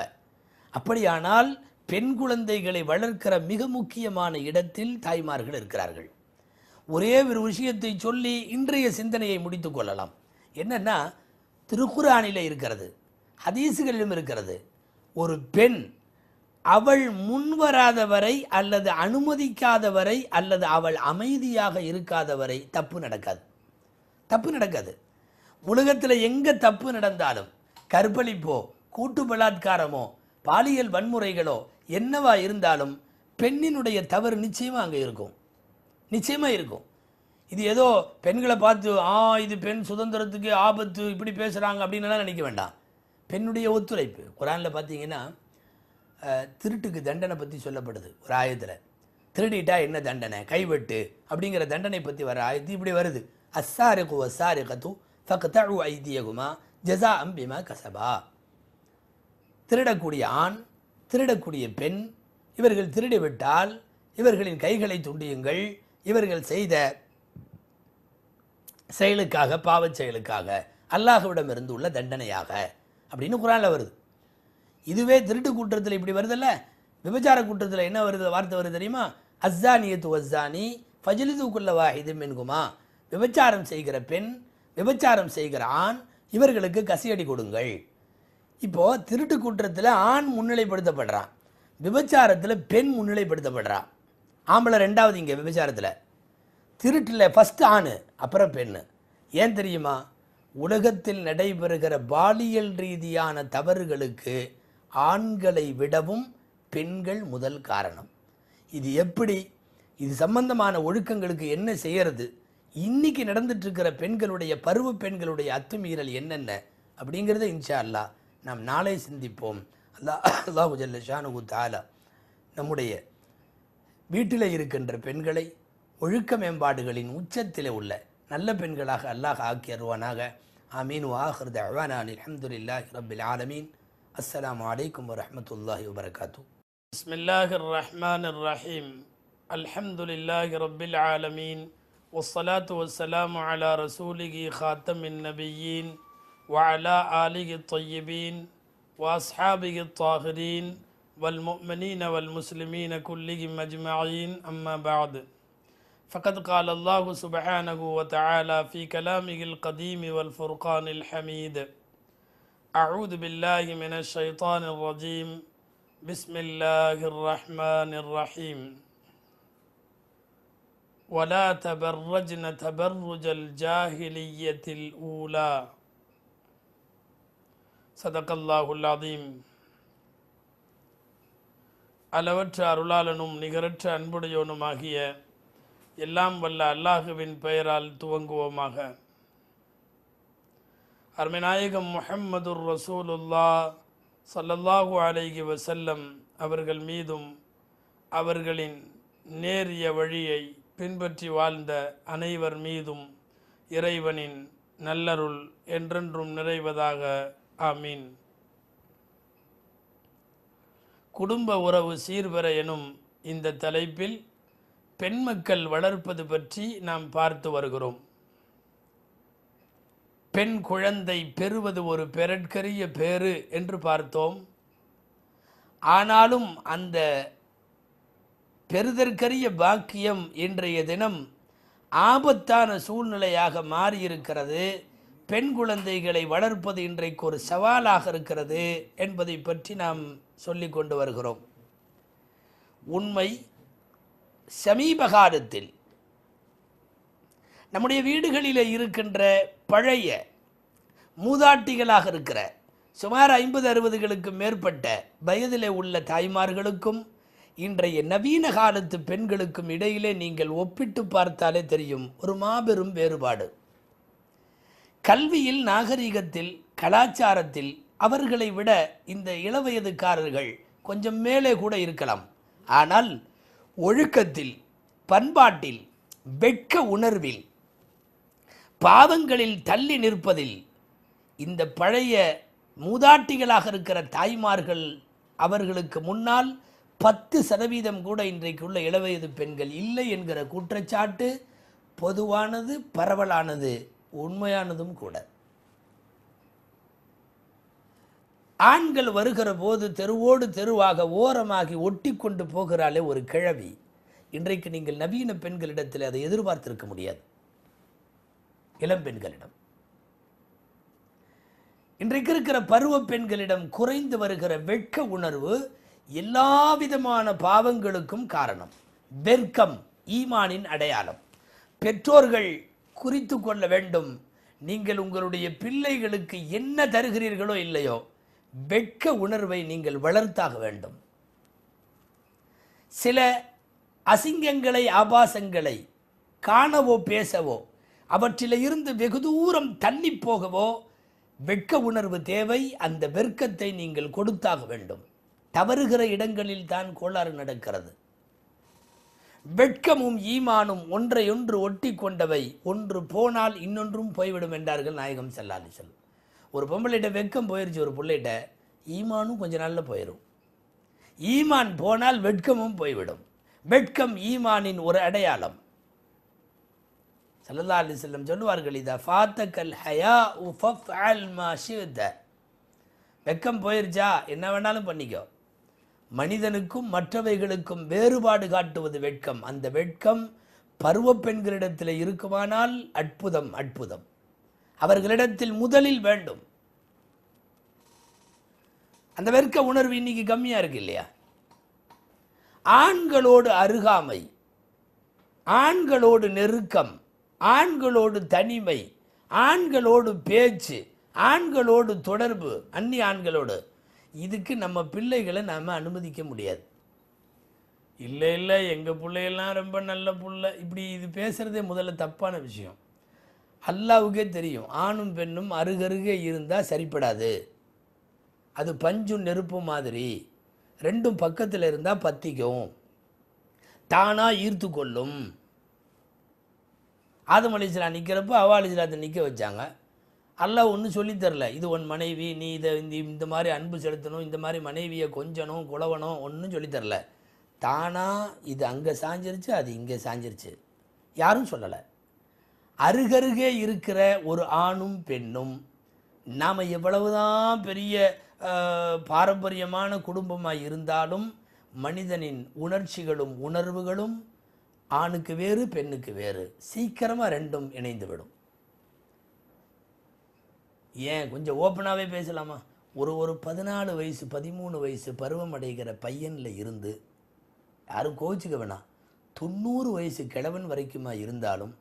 அப்படியானால் பெண் குழந்தைகளை வளர்க்கிற மிக முக்கியமான இடத்தில் தாய்மார்கள் இருக்கிறார்கள் ஒரே ஒரு விஷயத்தை சொல்லி இன்றைய சிந்தனையை முடித்து கொள்ளலாம் என்னென்னா திருக்குறானில் இருக்கிறது ஹதீசுகளிலும் இருக்கிறது ஒரு பெண் அவள் முன்வராதவரை அல்லது அனுமதிக்காதவரை அல்லது அவள் அமைதியாக இருக்காதவரை தப்பு நடக்காது தப்பு நடக்காது உலகத்தில் எங்கே தப்பு நடந்தாலும் கற்பழிப்போ கூட்டு பலாத்காரமோ பாலியல் வன்முறைகளோ என்னவா இருந்தாலும் பெண்ணினுடைய தவறு நிச்சயமாக அங்கே இருக்கும் நிச்சயமாக இருக்கும் இது ஏதோ பெண்களை பார்த்து ஆ இது பெண் சுதந்திரத்துக்கு ஆபத்து இப்படி பேசுகிறாங்க அப்படின்லாம் நினைக்க வேண்டாம் பெண்ணுடைய ஒத்துழைப்பு குரானில் பார்த்தீங்கன்னா திருட்டுக்கு தண்டனை பற்றி சொல்லப்படுது ஒரு ஆயத்தில் திருடிட்டா என்ன தண்டனை கைவெட்டு அப்படிங்கிற தண்டனை பற்றி வர ஆயத்து இப்படி வருது அஸ்ஸாரிக்கு கத்து ஃபக்தழு ஐதியகுமா ஜசா அம்பிமா கசபா திருடக்கூடிய ஆண் திருடக்கூடிய பெண் இவர்கள் திருடிவிட்டால் இவர்களின் கைகளை துண்டியுங்கள் இவர்கள் செய்த செயலுக்காக பாவச் செயலுக்காக அல்லாஹுவிடமிருந்து உள்ள தண்டனையாக அப்படின்னு குரானில் வருது இதுவே திருட்டு கூட்டத்தில் இப்படி வருதில்ல விபச்சார கூட்டத்தில் என்ன வருது வார்த்தை வருது தெரியுமா அஸ்ஸானியத்து அஸ்ஸானி ஃபஜிலிதுக்குள்ள வாஹிதும் என்குமா விபச்சாரம் செய்கிற பெண் விபச்சாரம் செய்கிற ஆண் இவர்களுக்கு கசியடி கொடுங்கள் இப்போது திருட்டு கூட்டத்தில் ஆண் முன்னிலைப்படுத்தப்படுறான் விபச்சாரத்தில் பெண் முன்னிலைப்படுத்தப்படுறான் ஆம்பளை ரெண்டாவது இங்கே விபச்சாரத்தில் திருட்டில் ஃபஸ்ட்டு ஆண் அப்புறம் பெண் ஏன் தெரியுமா உலகத்தில் நடைபெறுகிற பாலியல் ரீதியான தவறுகளுக்கு ஆண்களை விடவும் பெண்கள் முதல் காரணம் இது எப்படி இது சம்பந்தமான ஒழுக்கங்களுக்கு என்ன செய்கிறது இன்றைக்கி நடந்துட்டுருக்கிற பெண்களுடைய பருவ பெண்களுடைய அத்துமீறல் என்னென்ன அப்படிங்கிறத இன்ஷா அல்லா நாம் நாளை சிந்திப்போம் அல்லா அல்லாஹு ஷானு தாலா நம்முடைய வீட்டில் இருக்கின்ற பெண்களை ஒழுக்க மேம்பாடுகளின் உச்சத்தில் உள்ள நல்ல பெண்களாக அல்லாஹ் ஆக்கியருவானாக ஆமீன் வாஹர் தவானான் அலமதுல்லாஹ் ரபில் ஆலமீன் السلام عليكم ورحمة الله وبركاته بسم الله الرحمن الرحيم الحمد لله رب العالمين والصلاة والسلام على رسوله خاتم النبيين وعلى آله الطيبين وأصحابه الطاهرين والمؤمنين والمسلمين كلهم أجمعين أما بعد فقد قال الله سبحانه وتعالى في كلامه القديم والفرقان الحميد أعوذ بالله من الشيطان الرجيم بسم الله الرحمن الرحيم ولا تبرجن تبرج الجاهلية الأولى صدق الله العظيم அளவற்ற அருளாளனும் நிகரற்ற அன்புடையவனுமாகிய எல்லாம் வல்ல அல்லாஹுவின் பெயரால் துவங்குவோமாக அருமைநாயகம் முஹம்மது ரசூலுல்லா சல்லல்லாஹு அலைகி வசல்லம் அவர்கள் மீதும் அவர்களின் நேரிய வழியை பின்பற்றி வாழ்ந்த அனைவர் மீதும் இறைவனின் நல்லருள் என்றென்றும் நிறைவதாக ஆமீன் குடும்ப உறவு சீர்வர எனும் இந்த தலைப்பில் பெண் மக்கள் வளர்ப்பது பற்றி நாம் பார்த்து வருகிறோம் பெண் குழந்தை பெறுவது ஒரு பெரட்கரிய பேறு என்று பார்த்தோம் ஆனாலும் அந்த பெறுதற்கரிய பாக்கியம் இன்றைய தினம் ஆபத்தான சூழ்நிலையாக மாறியிருக்கிறது பெண் குழந்தைகளை வளர்ப்பது இன்றைக்கு ஒரு சவாலாக இருக்கிறது என்பதை பற்றி நாம் சொல்லி கொண்டு வருகிறோம் உண்மை சமீபகாலத்தில் நம்முடைய வீடுகளில் இருக்கின்ற பழைய மூதாட்டிகளாக இருக்கிற சுமார் ஐம்பது அறுபதுகளுக்கு மேற்பட்ட வயதிலே உள்ள தாய்மார்களுக்கும் இன்றைய நவீன காலத்து பெண்களுக்கும் இடையிலே நீங்கள் ஒப்பிட்டு பார்த்தாலே தெரியும் ஒரு மாபெரும் வேறுபாடு கல்வியில் நாகரிகத்தில் கலாச்சாரத்தில் அவர்களை விட இந்த இளவயதுக்காரர்கள் கொஞ்சம் மேலே கூட இருக்கலாம் ஆனால் ஒழுக்கத்தில் பண்பாட்டில் வெட்க உணர்வில் பாவங்களில் தள்ளி நிற்பதில் இந்த பழைய மூதாட்டிகளாக இருக்கிற தாய்மார்கள் அவர்களுக்கு முன்னால் பத்து சதவீதம் கூட இன்றைக்குள்ள இளவயது பெண்கள் இல்லை என்கிற குற்றச்சாட்டு பொதுவானது பரவலானது உண்மையானதும் கூட ஆண்கள் வருகிற போது தெருவோடு தெருவாக ஓரமாகி ஒட்டி கொண்டு போகிறாளே ஒரு கிழவி இன்றைக்கு நீங்கள் நவீன பெண்களிடத்தில் அதை எதிர்பார்த்திருக்க முடியாது இளம்பெண்களிடம் இன்றைக்கு இருக்கிற பருவ பெண்களிடம் குறைந்து வருகிற வெட்க உணர்வு எல்லா விதமான பாவங்களுக்கும் காரணம் வெர்க்கம் ஈமானின் அடையாளம் பெற்றோர்கள் குறித்து கொள்ள வேண்டும் நீங்கள் உங்களுடைய பிள்ளைகளுக்கு என்ன தருகிறீர்களோ இல்லையோ வெட்க உணர்வை நீங்கள் வளர்த்தாக வேண்டும் சில அசிங்கங்களை ஆபாசங்களை காணவோ பேசவோ அவற்றிலிருந்து வெகு தூரம் தள்ளி போகவோ வெட்க உணர்வு தேவை அந்த வெர்க்கத்தை நீங்கள் கொடுத்தாக வேண்டும் தவறுகிற இடங்களில் தான் கோளாறு நடக்கிறது வெட்கமும் ஈமானும் ஒன்றையொன்று ஒட்டி கொண்டவை ஒன்று போனால் இன்னொன்றும் போய்விடும் என்றார்கள் நாயகம் செல்லாலி செல் ஒரு பொம்பளைகிட்ட வெட்கம் போயிடுச்சு ஒரு பிள்ளைகிட்ட ஈமானும் கொஞ்ச நாளில் போயிடும் ஈமான் போனால் வெட்கமும் போய்விடும் வெட்கம் ஈமானின் ஒரு அடையாளம் சல்லா அலி செல்லம் சொல்லுவார்கள் இதை ஃபாத்தக்கல் ஹயா உஃப் அல் மாஷித வெக்கம் போயிருச்சா என்ன வேணாலும் பண்ணிக்கோ மனிதனுக்கும் மற்றவைகளுக்கும் வேறுபாடு காட்டுவது வெட்கம் அந்த வெட்கம் பருவ பெண்களிடத்தில் இருக்குமானால் அற்புதம் அற்புதம் அவர்களிடத்தில் முதலில் வேண்டும் அந்த வெட்க உணர்வு இன்னைக்கு கம்மியாக இருக்கு இல்லையா ஆண்களோடு அருகாமை ஆண்களோடு நெருக்கம் ஆண்களோடு தனிமை ஆண்களோடு பேச்சு ஆண்களோடு தொடர்பு அந்நி ஆண்களோடு இதுக்கு நம்ம பிள்ளைகளை நாம் அனுமதிக்க முடியாது இல்லை இல்லை எங்கள் பிள்ளைகள்லாம் ரொம்ப நல்ல பிள்ளை இப்படி இது பேசுகிறதே முதல்ல தப்பான விஷயம் அல்லாவுக்கே தெரியும் ஆணும் பெண்ணும் அருகருகே இருந்தால் சரிப்படாது அது பஞ்சும் நெருப்பு மாதிரி ரெண்டும் பக்கத்தில் இருந்தால் பத்திக்கும் தானாக ஈர்த்து கொள்ளும் ஆதம் அலிஸ்லாம் நிற்கிறப்போ அவா அலிஸ்லாத்தை நிற்க வச்சாங்க அல்லாஹ் ஒன்றும் சொல்லித்தரல இது உன் மனைவி நீ இதை இந்த இந்த மாதிரி அன்பு செலுத்தணும் இந்த மாதிரி மனைவியை கொஞ்சணும் குழவணும் ஒன்றும் சொல்லித்தரல தானாக இது அங்கே சாஞ்சிருச்சு அது இங்கே சாஞ்சிருச்சு யாரும் சொல்லலை அருகருகே இருக்கிற ஒரு ஆணும் பெண்ணும் நாம் எவ்வளவுதான் பெரிய பாரம்பரியமான குடும்பமாக இருந்தாலும் மனிதனின் உணர்ச்சிகளும் உணர்வுகளும் ஆணுக்கு வேறு பெண்ணுக்கு வேறு சீக்கிரமாக ரெண்டும் இணைந்துவிடும் ஏன் கொஞ்சம் ஓப்பனாகவே பேசலாமா ஒரு ஒரு பதினாலு வயசு பதிமூணு வயசு பருவம் அடைகிற பையனில் இருந்து யாரும் கோச்சிக்க வேணாம் தொண்ணூறு வயசு கிழவன் வரைக்குமா இருந்தாலும்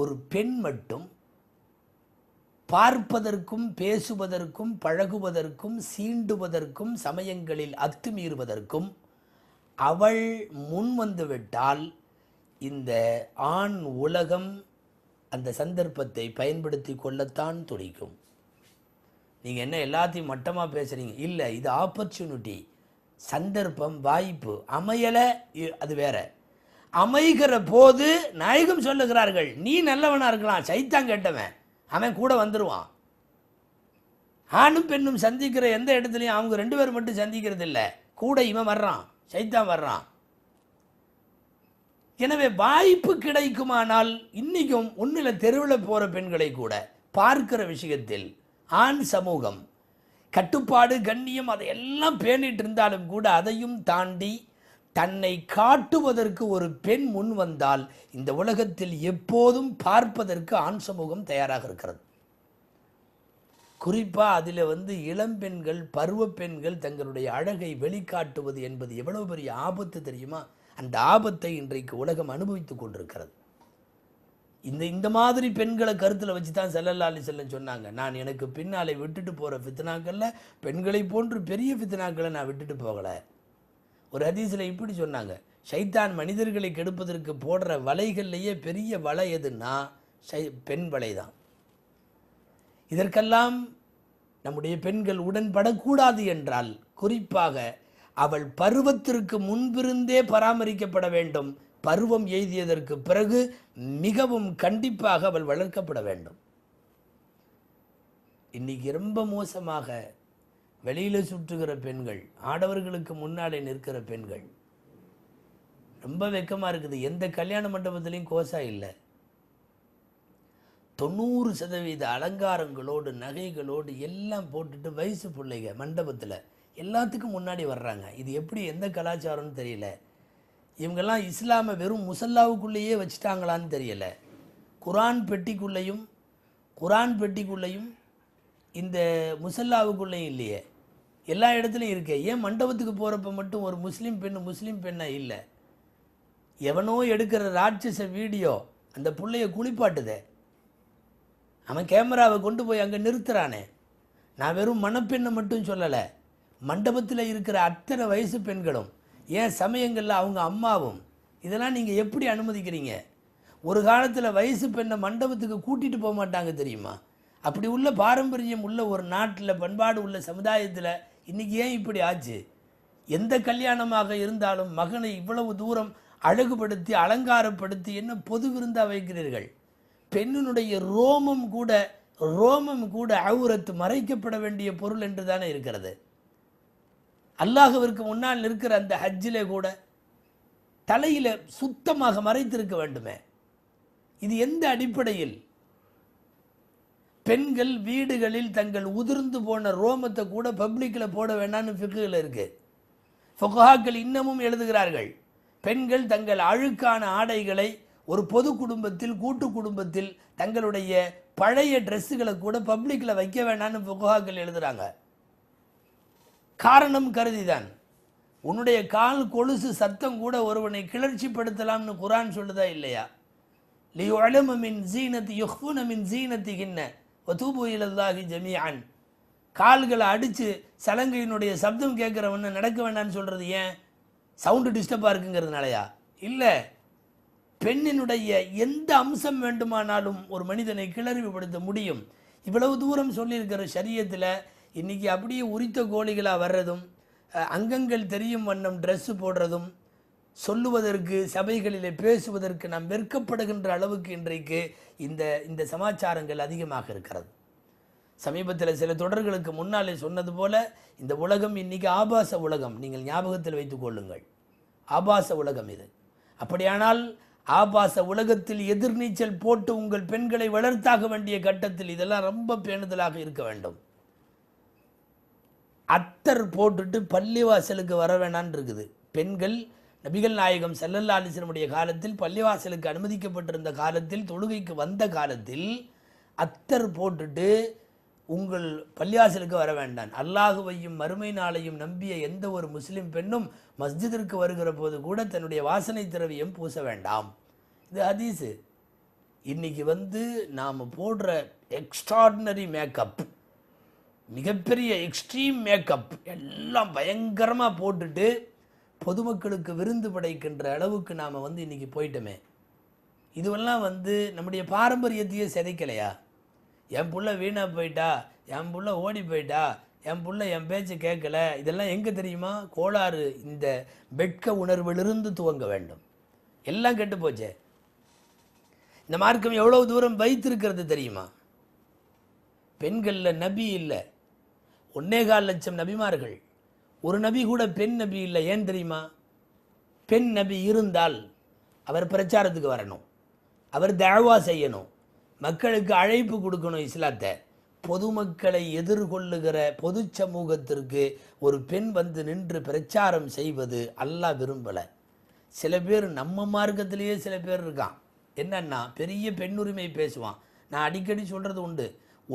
ஒரு பெண் மட்டும் பார்ப்பதற்கும் பேசுவதற்கும் பழகுவதற்கும் சீண்டுவதற்கும் சமயங்களில் அத்துமீறுவதற்கும் அவள் முன் வந்துவிட்டால் இந்த ஆண் உலகம் அந்த சந்தர்ப்பத்தை பயன்படுத்தி கொள்ளத்தான் துடிக்கும் நீங்கள் என்ன எல்லாத்தையும் மட்டமாக பேசுகிறீங்க இல்லை இது ஆப்பர்ச்சுனிட்டி சந்தர்ப்பம் வாய்ப்பு அமையலை அது வேற அமைகிற போது நாயகம் சொல்லுகிறார்கள் நீ நல்லவனாக இருக்கலாம் சைத்தான் கேட்டவன் அவன் கூட வந்துடுவான் ஆணும் பெண்ணும் சந்திக்கிற எந்த இடத்துலையும் அவங்க ரெண்டு பேர் மட்டும் சந்திக்கிறது இல்லை கூட இவன் வர்றான் சைத்தான் வர்றான் எனவே வாய்ப்பு கிடைக்குமானால் இன்றைக்கும் ஒன்றில் தெருவில் போகிற பெண்களை கூட பார்க்கிற விஷயத்தில் ஆண் சமூகம் கட்டுப்பாடு கண்ணியம் அதையெல்லாம் பேணிட்டு இருந்தாலும் கூட அதையும் தாண்டி தன்னை காட்டுவதற்கு ஒரு பெண் முன் வந்தால் இந்த உலகத்தில் எப்போதும் பார்ப்பதற்கு ஆண் சமூகம் தயாராக இருக்கிறது குறிப்பாக அதில் வந்து இளம்பெண்கள் பருவ பெண்கள் தங்களுடைய அழகை வெளிக்காட்டுவது என்பது எவ்வளோ பெரிய ஆபத்து தெரியுமா அந்த ஆபத்தை இன்றைக்கு உலகம் அனுபவித்து கொண்டிருக்கிறது இந்த இந்த மாதிரி பெண்களை கருத்தில் வச்சு தான் செல்லல்லா அலி செல்லன் சொன்னாங்க நான் எனக்கு பின்னாலே விட்டுட்டு போகிற ஃபித்னாக்களில் பெண்களை போன்று பெரிய ஃபித்னாக்களை நான் விட்டுட்டு போகலை ஒரு ஹதீஸில் இப்படி சொன்னாங்க சைத்தான் மனிதர்களை கெடுப்பதற்கு போடுற வலைகள்லேயே பெரிய வலை எதுன்னா சை பெண் வலை தான் இதற்கெல்லாம் நம்முடைய பெண்கள் உடன்படக்கூடாது என்றால் குறிப்பாக அவள் பருவத்திற்கு முன்பிருந்தே பராமரிக்கப்பட வேண்டும் பருவம் எய்தியதற்கு பிறகு மிகவும் கண்டிப்பாக அவள் வளர்க்கப்பட வேண்டும் இன்னைக்கு ரொம்ப மோசமாக வெளியில் சுற்றுகிற பெண்கள் ஆடவர்களுக்கு முன்னாலே நிற்கிற பெண்கள் ரொம்ப வெக்கமாக இருக்குது எந்த கல்யாண மண்டபத்திலையும் கோசா இல்லை தொண்ணூறு சதவீத அலங்காரங்களோடு நகைகளோடு எல்லாம் போட்டுட்டு வயசு பிள்ளைங்க மண்டபத்தில் எல்லாத்துக்கும் முன்னாடி வர்றாங்க இது எப்படி எந்த கலாச்சாரம்னு தெரியல இவங்கெல்லாம் இஸ்லாமை வெறும் முசல்லாவுக்குள்ளேயே வச்சுட்டாங்களான்னு தெரியல குரான் பெட்டிக்குள்ளேயும் குரான் பெட்டிக்குள்ளேயும் இந்த முசல்லாவுக்குள்ளேயும் இல்லையே எல்லா இடத்துலையும் இருக்கே ஏன் மண்டபத்துக்கு போகிறப்ப மட்டும் ஒரு முஸ்லீம் பெண் முஸ்லீம் பெண்ணை இல்லை எவனோ எடுக்கிற ராட்சச வீடியோ அந்த பிள்ளைய குளிப்பாட்டுதே அவன் கேமராவை கொண்டு போய் அங்கே நிறுத்துறானே நான் வெறும் மணப்பெண்ணை மட்டும் சொல்லலை மண்டபத்தில் இருக்கிற அத்தனை வயசு பெண்களும் ஏன் சமயங்களில் அவங்க அம்மாவும் இதெல்லாம் நீங்கள் எப்படி அனுமதிக்கிறீங்க ஒரு காலத்தில் வயசு பெண்ணை மண்டபத்துக்கு கூட்டிகிட்டு போக மாட்டாங்க தெரியுமா அப்படி உள்ள பாரம்பரியம் உள்ள ஒரு நாட்டில் பண்பாடு உள்ள சமுதாயத்தில் இன்றைக்கி ஏன் இப்படி ஆச்சு எந்த கல்யாணமாக இருந்தாலும் மகனை இவ்வளவு தூரம் அழகுபடுத்தி அலங்காரப்படுத்தி என்ன பொது விருந்தாக வைக்கிறீர்கள் பெண்ணினுடைய ரோமம் கூட ரோமம் கூட அவுரத்து மறைக்கப்பட வேண்டிய பொருள் என்று தானே இருக்கிறது அல்லாஹுவிற்கு முன்னால் நிற்கிற அந்த ஹஜ்ஜிலே கூட தலையில் சுத்தமாக மறைத்திருக்க வேண்டுமே இது எந்த அடிப்படையில் பெண்கள் வீடுகளில் தங்கள் உதிர்ந்து போன ரோமத்தை கூட பப்ளிக்கில் போட வேண்டாம்னு ஃபிக்குகள் இருக்குது ஃபொகாக்கள் இன்னமும் எழுதுகிறார்கள் பெண்கள் தங்கள் அழுக்கான ஆடைகளை ஒரு பொது குடும்பத்தில் கூட்டு குடும்பத்தில் தங்களுடைய பழைய ட்ரெஸ்ஸுகளை கூட பப்ளிக்கில் வைக்க வேண்டாம்னு ஃபொகாக்கள் எழுதுகிறாங்க காரணம் கருதிதான் உன்னுடைய கால் கொலுசு சத்தம் கூட ஒருவனை கிளர்ச்சிப்படுத்தலாம்னு குரான் சொல்லுதா இல்லையா லியோ கிண்ண ஜமியான் கால்களை அடித்து சலங்கையினுடைய சப்தம் கேட்குறவன நடக்க வேண்டாம்னு சொல்கிறது ஏன் சவுண்டு டிஸ்டர்பாக இருக்குங்கிறதுனாலயா இல்லை பெண்ணினுடைய எந்த அம்சம் வேண்டுமானாலும் ஒரு மனிதனை கிளறிவுபடுத்த முடியும் இவ்வளவு தூரம் சொல்லியிருக்கிற சரியத்தில் இன்றைக்கி அப்படியே உரித்த கோழிகளாக வர்றதும் அங்கங்கள் தெரியும் வண்ணம் ட்ரெஸ்ஸு போடுறதும் சொல்லுவதற்கு சபைகளிலே பேசுவதற்கு நாம் வெறுக்கப்படுகின்ற அளவுக்கு இன்றைக்கு இந்த இந்த சமாச்சாரங்கள் அதிகமாக இருக்கிறது சமீபத்தில் சில தொடர்களுக்கு முன்னாலே சொன்னது போல இந்த உலகம் இன்னைக்கு ஆபாச உலகம் நீங்கள் ஞாபகத்தில் வைத்துக் கொள்ளுங்கள் ஆபாச உலகம் இது அப்படியானால் ஆபாச உலகத்தில் எதிர்நீச்சல் போட்டு உங்கள் பெண்களை வளர்த்தாக வேண்டிய கட்டத்தில் இதெல்லாம் ரொம்ப பேணுதலாக இருக்க வேண்டும் அத்தர் போட்டுட்டு பள்ளிவாசலுக்கு வர வேணான் இருக்குது பெண்கள் நபிகள் நாயகம் செல்லல்லா அலிசனுடைய காலத்தில் பள்ளிவாசலுக்கு அனுமதிக்கப்பட்டிருந்த காலத்தில் தொழுகைக்கு வந்த காலத்தில் அத்தர் போட்டுட்டு உங்கள் பள்ளிவாசலுக்கு வர வேண்டாம் அல்லாஹுவையும் மறுமை நாளையும் நம்பிய எந்த ஒரு முஸ்லீம் பெண்ணும் மஸ்ஜிதிற்கு வருகிற போது கூட தன்னுடைய வாசனை திரவியம் பூச வேண்டாம் இது ஹதீஸு இன்றைக்கி வந்து நாம் போடுற எக்ஸ்ட்ராடினரி மேக்கப் மிகப்பெரிய எக்ஸ்ட்ரீம் மேக்கப் எல்லாம் பயங்கரமாக போட்டுட்டு பொதுமக்களுக்கு விருந்து படைக்கின்ற அளவுக்கு நாம் வந்து இன்றைக்கி போயிட்டோமே இதுவெல்லாம் வந்து நம்முடைய பாரம்பரியத்தையே சிதைக்கலையா என் புள்ள வீணாக போயிட்டா என் புள்ள ஓடி போயிட்டா என் புள்ள என் பேச்சை கேட்கல இதெல்லாம் எங்கே தெரியுமா கோளாறு இந்த வெட்க உணர்விலிருந்து துவங்க வேண்டும் எல்லாம் கெட்டு போச்சே இந்த மார்க்கம் எவ்வளோ தூரம் வைத்திருக்கிறது தெரியுமா பெண்களில் நபி இல்லை ஒன்னேகால் லட்சம் நபிமார்கள் ஒரு நபி கூட பெண் நபி இல்லை ஏன் தெரியுமா பெண் நபி இருந்தால் அவர் பிரச்சாரத்துக்கு வரணும் அவர் தேவா செய்யணும் மக்களுக்கு அழைப்பு கொடுக்கணும் இஸ்லாத்தை பொதுமக்களை எதிர்கொள்ளுகிற பொது சமூகத்திற்கு ஒரு பெண் வந்து நின்று பிரச்சாரம் செய்வது அல்லா விரும்பலை சில பேர் நம்ம மார்க்கத்திலேயே சில பேர் இருக்கான் என்னன்னா பெரிய பெண்ணுரிமை பேசுவான் நான் அடிக்கடி சொல்கிறது உண்டு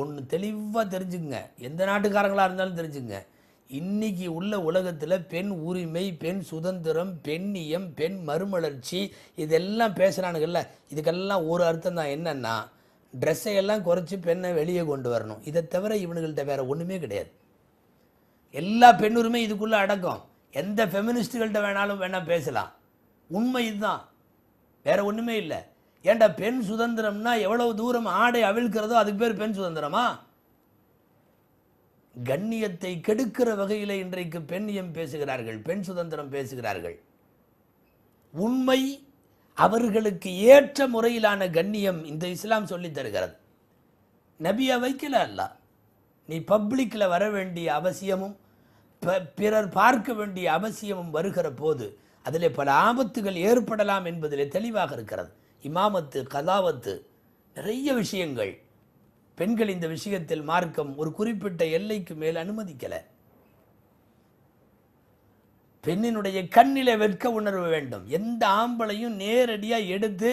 ஒன்று தெளிவாக தெரிஞ்சுக்குங்க எந்த நாட்டுக்காரங்களாக இருந்தாலும் தெரிஞ்சுங்க இன்றைக்கி உள்ள உலகத்தில் பெண் உரிமை பெண் சுதந்திரம் பெண்ணியம் பெண் மறுமலர்ச்சி இதெல்லாம் பேசுகிறானுங்கல்ல இதுக்கெல்லாம் ஒரு அர்த்தம் தான் என்னென்னா ட்ரெஸ்ஸை எல்லாம் குறைச்சி பெண்ணை வெளியே கொண்டு வரணும் இதை தவிர இவனுங்கள்ட்ட வேறு ஒன்றுமே கிடையாது எல்லா பெண்ணுரிமை இதுக்குள்ளே அடக்கம் எந்த ஃபெமினிஸ்ட்டுகள்கிட்ட வேணாலும் வேணால் பேசலாம் உண்மை இதுதான் வேறு ஒன்றுமே இல்லை ஏண்டா பெண் சுதந்திரம்னா எவ்வளவு தூரம் ஆடை அவிழ்க்கிறதோ அதுக்கு பேர் பெண் சுதந்திரமா கண்ணியத்தை கெடுக்கிற வகையில் இன்றைக்கு பெண்ணியம் பேசுகிறார்கள் பெண் சுதந்திரம் பேசுகிறார்கள் உண்மை அவர்களுக்கு ஏற்ற முறையிலான கண்ணியம் இந்த இஸ்லாம் சொல்லி தருகிறது நபியை வைக்கல அல்ல நீ பப்ளிக்கில் வர வேண்டிய அவசியமும் பிறர் பார்க்க வேண்டிய அவசியமும் வருகிற போது அதில் பல ஆபத்துகள் ஏற்படலாம் என்பதில் தெளிவாக இருக்கிறது இமாமத்து கதாவத்து நிறைய விஷயங்கள் பெண்கள் இந்த விஷயத்தில் மார்க்கம் ஒரு குறிப்பிட்ட எல்லைக்கு மேல் அனுமதிக்கலை பெண்ணினுடைய கண்ணிலே வெட்க உணர்வு வேண்டும் எந்த ஆம்பளையும் நேரடியாக எடுத்து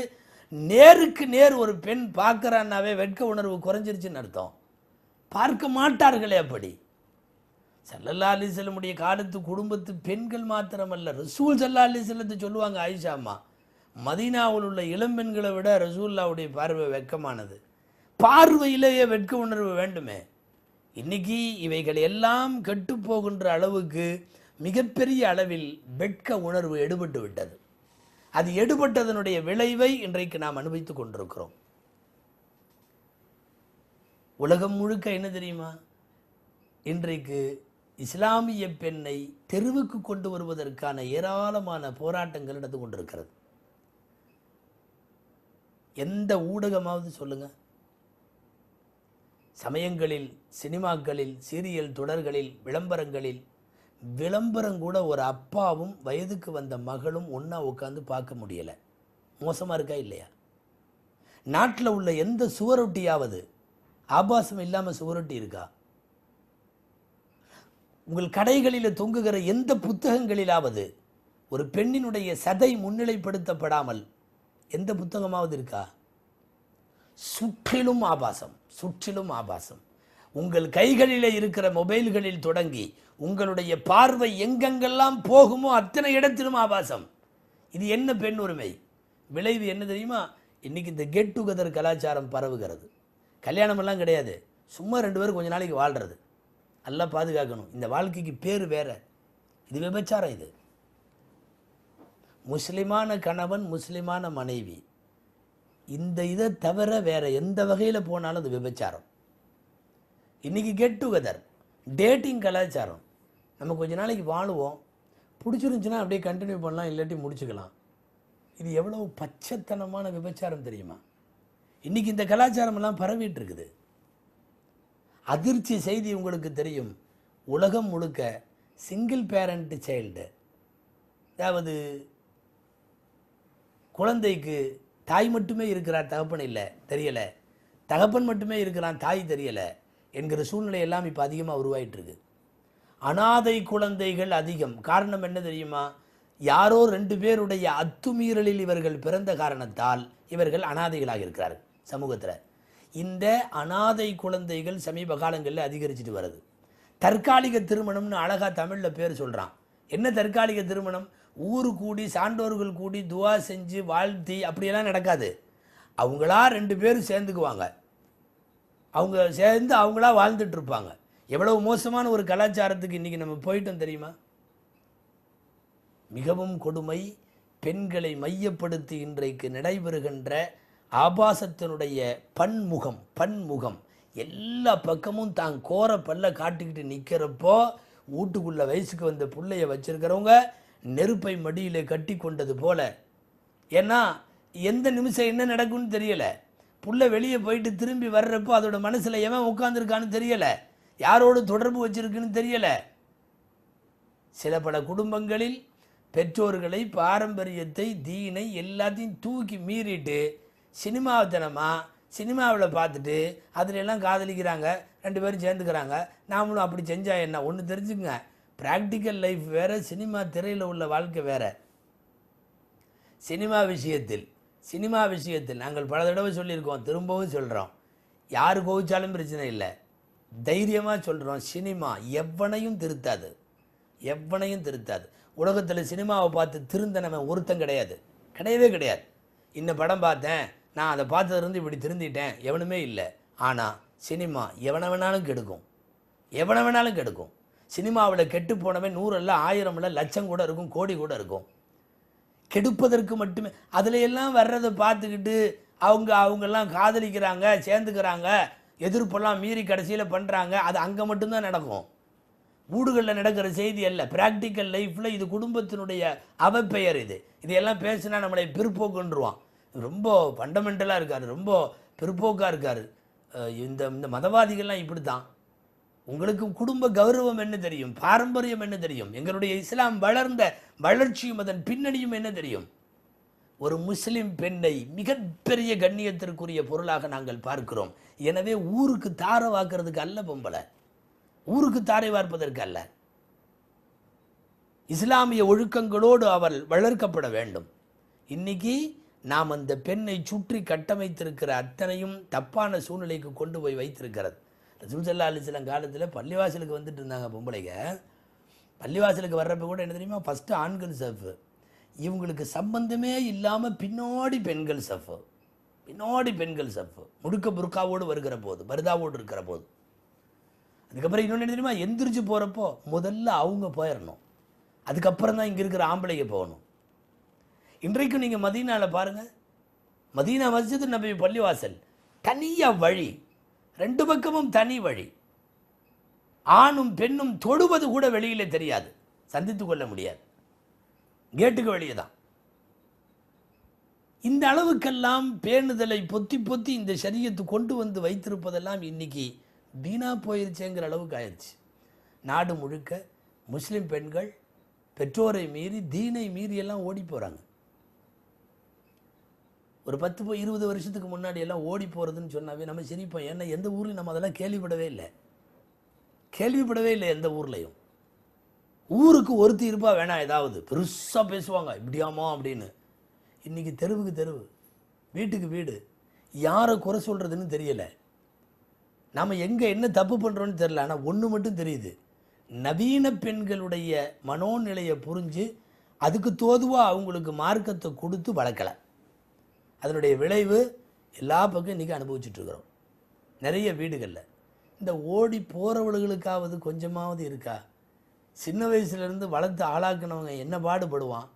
நேருக்கு நேர் ஒரு பெண் பார்க்குறான்னாவே வெட்க உணர்வு குறைஞ்சிருச்சுன்னு அர்த்தம் பார்க்க மாட்டார்களே அப்படி சல்லல்லா அலிசல்லமுடைய காலத்து குடும்பத்து பெண்கள் மாத்திரமல்ல ரசூல் சல்லா அலிசல்லத்தை சொல்லுவாங்க ஆயிஷாமா மதீனாவில் உள்ள இளம்பெண்களை விட ரசூல்லாவுடைய பார்வை வெக்கமானது பார்வையிலேயே வெட்க உணர்வு வேண்டுமே இன்னைக்கு இவைகள் எல்லாம் கெட்டு போகின்ற அளவுக்கு மிகப்பெரிய அளவில் வெட்க உணர்வு எடுபட்டு விட்டது அது எடுபட்டதனுடைய விளைவை இன்றைக்கு நாம் அனுபவித்துக் கொண்டிருக்கிறோம் உலகம் முழுக்க என்ன தெரியுமா இன்றைக்கு இஸ்லாமிய பெண்ணை தெருவுக்கு கொண்டு வருவதற்கான ஏராளமான போராட்டங்கள் நடந்து கொண்டிருக்கிறது எந்த ஊடகமாவது சொல்லுங்கள் சமயங்களில் சினிமாக்களில் சீரியல் தொடர்களில் விளம்பரங்களில் விளம்பரம் கூட ஒரு அப்பாவும் வயதுக்கு வந்த மகளும் ஒன்றா உட்காந்து பார்க்க முடியலை மோசமாக இருக்கா இல்லையா நாட்டில் உள்ள எந்த சுவரொட்டியாவது ஆபாசம் இல்லாமல் சுவரொட்டி இருக்கா உங்கள் கடைகளில் தொங்குகிற எந்த புத்தகங்களிலாவது ஒரு பெண்ணினுடைய சதை முன்னிலைப்படுத்தப்படாமல் எந்த புத்தகமாவது இருக்கா சுற்றிலும் ஆபாசம் சுற்றிலும் ஆபாசம் உங்கள் கைகளில் இருக்கிற மொபைல்களில் தொடங்கி உங்களுடைய பார்வை எங்கெங்கெல்லாம் போகுமோ அத்தனை இடத்திலும் ஆபாசம் இது என்ன பெண் உரிமை விளைவு என்ன தெரியுமா இன்னைக்கு இந்த கெட் டுகெதர் கலாச்சாரம் பரவுகிறது கல்யாணமெல்லாம் கிடையாது சும்மா ரெண்டு பேரும் கொஞ்ச நாளைக்கு வாழ்கிறது நல்லா பாதுகாக்கணும் இந்த வாழ்க்கைக்கு பேர் வேறு இது விபச்சாரம் இது முஸ்லிமான கணவன் முஸ்லிமான மனைவி இந்த இதை தவிர வேறு எந்த வகையில் போனாலும் அது விபச்சாரம் இன்றைக்கி கெட் டுகெதர் டேட்டிங் கலாச்சாரம் நம்ம கொஞ்ச நாளைக்கு வாழுவோம் பிடிச்சிருந்துச்சுன்னா அப்படியே கண்டினியூ பண்ணலாம் இல்லாட்டி முடிச்சுக்கலாம் இது எவ்வளோ பச்சைத்தனமான விபச்சாரம் தெரியுமா இன்றைக்கி இந்த கலாச்சாரமெல்லாம் பரவிட்டு இருக்குது அதிர்ச்சி செய்தி உங்களுக்கு தெரியும் உலகம் முழுக்க சிங்கிள் பேரண்ட் சைல்டு அதாவது குழந்தைக்கு தாய் மட்டுமே இருக்கிறார் தகப்பன் இல்லை தெரியலை தகப்பன் மட்டுமே இருக்கிறான் தாய் தெரியலை என்கிற சூழ்நிலை எல்லாம் இப்போ அதிகமாக உருவாயிட்டுருக்கு அனாதை குழந்தைகள் அதிகம் காரணம் என்ன தெரியுமா யாரோ ரெண்டு பேருடைய அத்துமீறலில் இவர்கள் பிறந்த காரணத்தால் இவர்கள் அனாதைகளாக இருக்கிறார்கள் சமூகத்தில் இந்த அனாதை குழந்தைகள் சமீப காலங்களில் அதிகரிச்சிட்டு வருது தற்காலிக திருமணம்னு அழகாக தமிழில் பேர் சொல்கிறான் என்ன தற்காலிக திருமணம் ஊரு கூடி சான்றோர்கள் கூடி துவா செஞ்சு வாழ்த்தி அப்படியெல்லாம் நடக்காது அவங்களா ரெண்டு பேரும் சேர்ந்துக்குவாங்க அவங்க சேர்ந்து அவங்களா வாழ்ந்துட்டுருப்பாங்க எவ்வளவு மோசமான ஒரு கலாச்சாரத்துக்கு இன்றைக்கி நம்ம போயிட்டோம் தெரியுமா மிகவும் கொடுமை பெண்களை மையப்படுத்தி இன்றைக்கு நடைபெறுகின்ற ஆபாசத்தினுடைய பன்முகம் பன்முகம் எல்லா பக்கமும் தான் கோர பல்ல காட்டிக்கிட்டு நிற்கிறப்போ வீட்டுக்குள்ளே வயசுக்கு வந்த பிள்ளைய வச்சுருக்கிறவங்க நெருப்பை மடியிலே கட்டி கொண்டது போல ஏன்னா எந்த நிமிஷம் என்ன நடக்கும்னு தெரியலை புள்ள வெளியே போயிட்டு திரும்பி வர்றப்போ அதோட மனசில் எவன் உட்காந்துருக்கான்னு தெரியலை யாரோடு தொடர்பு வச்சுருக்குன்னு தெரியலை சில பல குடும்பங்களில் பெற்றோர்களை பாரம்பரியத்தை தீனை எல்லாத்தையும் தூக்கி மீறிட்டு சினிமாவத்தனமாக சினிமாவில் பார்த்துட்டு எல்லாம் காதலிக்கிறாங்க ரெண்டு பேரும் சேர்ந்துக்கிறாங்க நாமளும் அப்படி செஞ்சால் என்ன ஒன்று தெரிஞ்சுக்கங்க ப்ராக்டிக்கல் லைஃப் வேறு சினிமா திரையில் உள்ள வாழ்க்கை வேறு சினிமா விஷயத்தில் சினிமா விஷயத்தில் நாங்கள் பல தடவை சொல்லியிருக்கோம் திரும்பவும் சொல்கிறோம் யார் கோவிச்சாலும் பிரச்சனை இல்லை தைரியமாக சொல்கிறோம் சினிமா எவனையும் திருத்தாது எவனையும் திருத்தாது உலகத்தில் சினிமாவை பார்த்து திருந்தனவன் ஒருத்தம் கிடையாது கிடையவே கிடையாது இந்த படம் பார்த்தேன் நான் அதை பார்த்ததுலேருந்து இப்படி திருந்திட்டேன் எவனுமே இல்லை ஆனால் சினிமா எவனை வேணாலும் கெடுக்கும் எவனை வேணாலும் கெடுக்கும் சினிமாவில் கெட்டு போனவன் ஆயிரம் இல்லை லட்சம் கூட இருக்கும் கோடி கூட இருக்கும் கெடுப்பதற்கு மட்டுமே அதில் எல்லாம் வர்றதை பார்த்துக்கிட்டு அவங்க அவங்கெல்லாம் காதலிக்கிறாங்க சேர்ந்துக்கிறாங்க எதிர்ப்பெல்லாம் மீறி கடைசியில் பண்ணுறாங்க அது அங்கே மட்டும்தான் நடக்கும் ஊடுகளில் நடக்கிற செய்தி அல்ல ப்ராக்டிக்கல் லைஃப்பில் இது குடும்பத்தினுடைய அவப்பெயர் இது இதையெல்லாம் பேசினா நம்மளை பிற்போக்குன்றுவான் ரொம்ப ஃபண்டமெண்டலாக இருக்கார் ரொம்ப பிற்போக்காக இருக்கார் இந்த இந்த மதவாதிகள்லாம் இப்படி தான் உங்களுக்கு குடும்ப கௌரவம் என்ன தெரியும் பாரம்பரியம் என்ன தெரியும் எங்களுடைய இஸ்லாம் வளர்ந்த வளர்ச்சியும் அதன் பின்னணியும் என்ன தெரியும் ஒரு முஸ்லிம் பெண்ணை மிகப்பெரிய கண்ணியத்திற்குரிய பொருளாக நாங்கள் பார்க்கிறோம் எனவே ஊருக்கு தாரை வாக்குறதுக்கு அல்ல பொம்பளை ஊருக்கு தாரை வார்ப்பதற்கு அல்ல இஸ்லாமிய ஒழுக்கங்களோடு அவள் வளர்க்கப்பட வேண்டும் இன்னைக்கு நாம் அந்த பெண்ணை சுற்றி கட்டமைத்திருக்கிற அத்தனையும் தப்பான சூழ்நிலைக்கு கொண்டு போய் வைத்திருக்கிறது ரசூசல்லா அலிஸ்லாம் காலத்தில் பள்ளிவாசலுக்கு வந்துட்டு இருந்தாங்க பொம்பளைங்க பள்ளிவாசலுக்கு வர்றப்ப கூட என்ன தெரியுமா ஃபஸ்ட்டு ஆண்கள் சஃபு இவங்களுக்கு சம்பந்தமே இல்லாமல் பின்னாடி பெண்கள் சஃபு பின்னாடி பெண்கள் சஃபு முடுக்க புருக்காவோடு வருகிற போது பருதாவோடு இருக்கிற போது அதுக்கப்புறம் இன்னொன்று என்ன தெரியுமா எந்திரிச்சு போகிறப்போ முதல்ல அவங்க போயிடணும் அதுக்கப்புறம் தான் இங்கே இருக்கிற ஆம்பளைங்க போகணும் இன்றைக்கும் நீங்கள் மதீனாவில் பாருங்கள் மதீனா மஸ்ஜித் நபி பள்ளிவாசல் தனியாக வழி ரெண்டு பக்கமும் தனி வழி ஆணும் பெண்ணும் தொடுவது கூட வெளியில் தெரியாது சந்தித்து கொள்ள முடியாது கேட்டுக்கு வெளியே தான் இந்த அளவுக்கெல்லாம் பேணுதலை பொத்தி பொத்தி இந்த சரியத்தை கொண்டு வந்து வைத்திருப்பதெல்லாம் இன்னைக்கு வீணாக போயிருச்சேங்கிற அளவுக்கு ஆயிடுச்சு நாடு முழுக்க முஸ்லீம் பெண்கள் பெற்றோரை மீறி தீனை மீறி எல்லாம் ஓடி போகிறாங்க ஒரு பத்து இருபது வருஷத்துக்கு முன்னாடி எல்லாம் ஓடி போகிறதுன்னு சொன்னாவே நம்ம சிரிப்போம் ஏன்னா எந்த ஊர்லையும் நம்ம அதெல்லாம் கேள்விப்படவே இல்லை கேள்விப்படவே இல்லை எந்த ஊர்லேயும் ஊருக்கு ஒருத்தி இருப்பா வேணாம் ஏதாவது பெருசாக பேசுவாங்க இப்படியாமா அப்படின்னு இன்றைக்கி தெருவுக்கு தெருவு வீட்டுக்கு வீடு யாரை குறை சொல்கிறதுன்னு தெரியலை நாம் எங்கே என்ன தப்பு பண்ணுறோன்னு தெரில ஆனால் ஒன்று மட்டும் தெரியுது நவீன பெண்களுடைய மனோநிலையை புரிஞ்சு அதுக்கு தோதுவாக அவங்களுக்கு மார்க்கத்தை கொடுத்து வளர்க்கலை அதனுடைய விளைவு எல்லா பக்கம் இன்றைக்கி அனுபவிச்சுட்ருக்குறோம் நிறைய வீடுகளில் இந்த ஓடி போகிறவர்களுக்காவது கொஞ்சமாவது இருக்கா சின்ன வயசுலேருந்து வளர்த்து ஆளாக்குனவங்க என்ன பாடுபடுவான்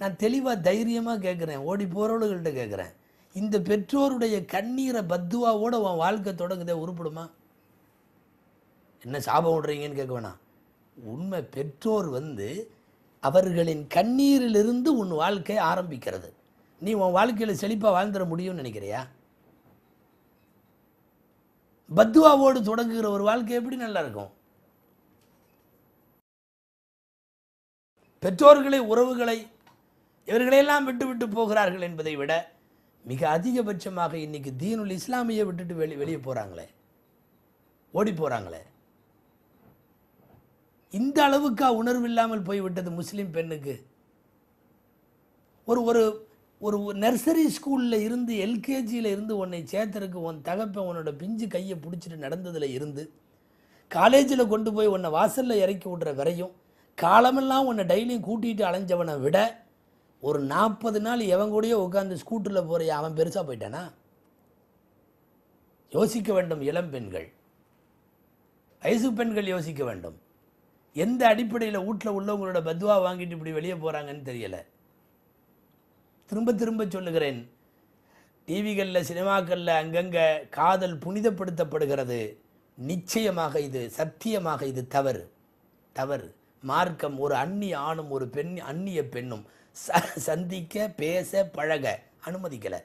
நான் தெளிவாக தைரியமாக கேட்குறேன் ஓடி போகிறவர்கள்ட்ட கேட்குறேன் இந்த பெற்றோருடைய கண்ணீரை பத்துவாவோட உன் வாழ்க்கை தொடங்குதே உருப்பிடுமா என்ன சாபம் விடுறீங்கன்னு கேட்க வேணாம் உண்மை பெற்றோர் வந்து அவர்களின் கண்ணீரிலிருந்து உன் வாழ்க்கை ஆரம்பிக்கிறது நீ உன் வாழ்க்கையில் செழிப்பாக வாழ்ந்துட முடியும்னு நினைக்கிறியா பத்துவாவோடு தொடங்குகிற ஒரு வாழ்க்கை எப்படி நல்லா இருக்கும் பெற்றோர்களை உறவுகளை இவர்களையெல்லாம் விட்டு விட்டு போகிறார்கள் என்பதை விட மிக அதிகபட்சமாக இன்னைக்கு தீனுல் இஸ்லாமியை விட்டுட்டு வெளி வெளியே போகிறாங்களே ஓடி போகிறாங்களே இந்த அளவுக்கா உணர்வு இல்லாமல் போய்விட்டது முஸ்லீம் பெண்ணுக்கு ஒரு ஒரு ஒரு நர்சரி ஸ்கூலில் இருந்து எல்கேஜியில் இருந்து உன்னை சேர்த்துருக்கு உன் தகப்பை உன்னோட பிஞ்சு கையை பிடிச்சிட்டு நடந்ததில் இருந்து காலேஜில் கொண்டு போய் உன்னை வாசலில் இறக்கி விட்ற வரையும் காலமெல்லாம் உன்னை டெய்லியும் கூட்டிகிட்டு அலைஞ்சவனை விட ஒரு நாற்பது நாள் எவன் கூடயே உட்காந்து ஸ்கூட்டரில் போகிற அவன் பெருசாக போயிட்டானா யோசிக்க வேண்டும் இளம் பெண்கள் வயசு பெண்கள் யோசிக்க வேண்டும் எந்த அடிப்படையில் வீட்டில் உள்ளவங்களோட பத்வா வாங்கிட்டு இப்படி வெளியே போகிறாங்கன்னு தெரியலை திரும்ப திரும்ப சொல்லுகிறேன் டிவிகளில் சினிமாக்களில் அங்கங்கே காதல் புனிதப்படுத்தப்படுகிறது நிச்சயமாக இது சத்தியமாக இது தவறு தவறு மார்க்கம் ஒரு அந்நிய ஆணும் ஒரு பெண் அந்நிய பெண்ணும் ச சந்திக்க பேச பழக அனுமதிக்கலை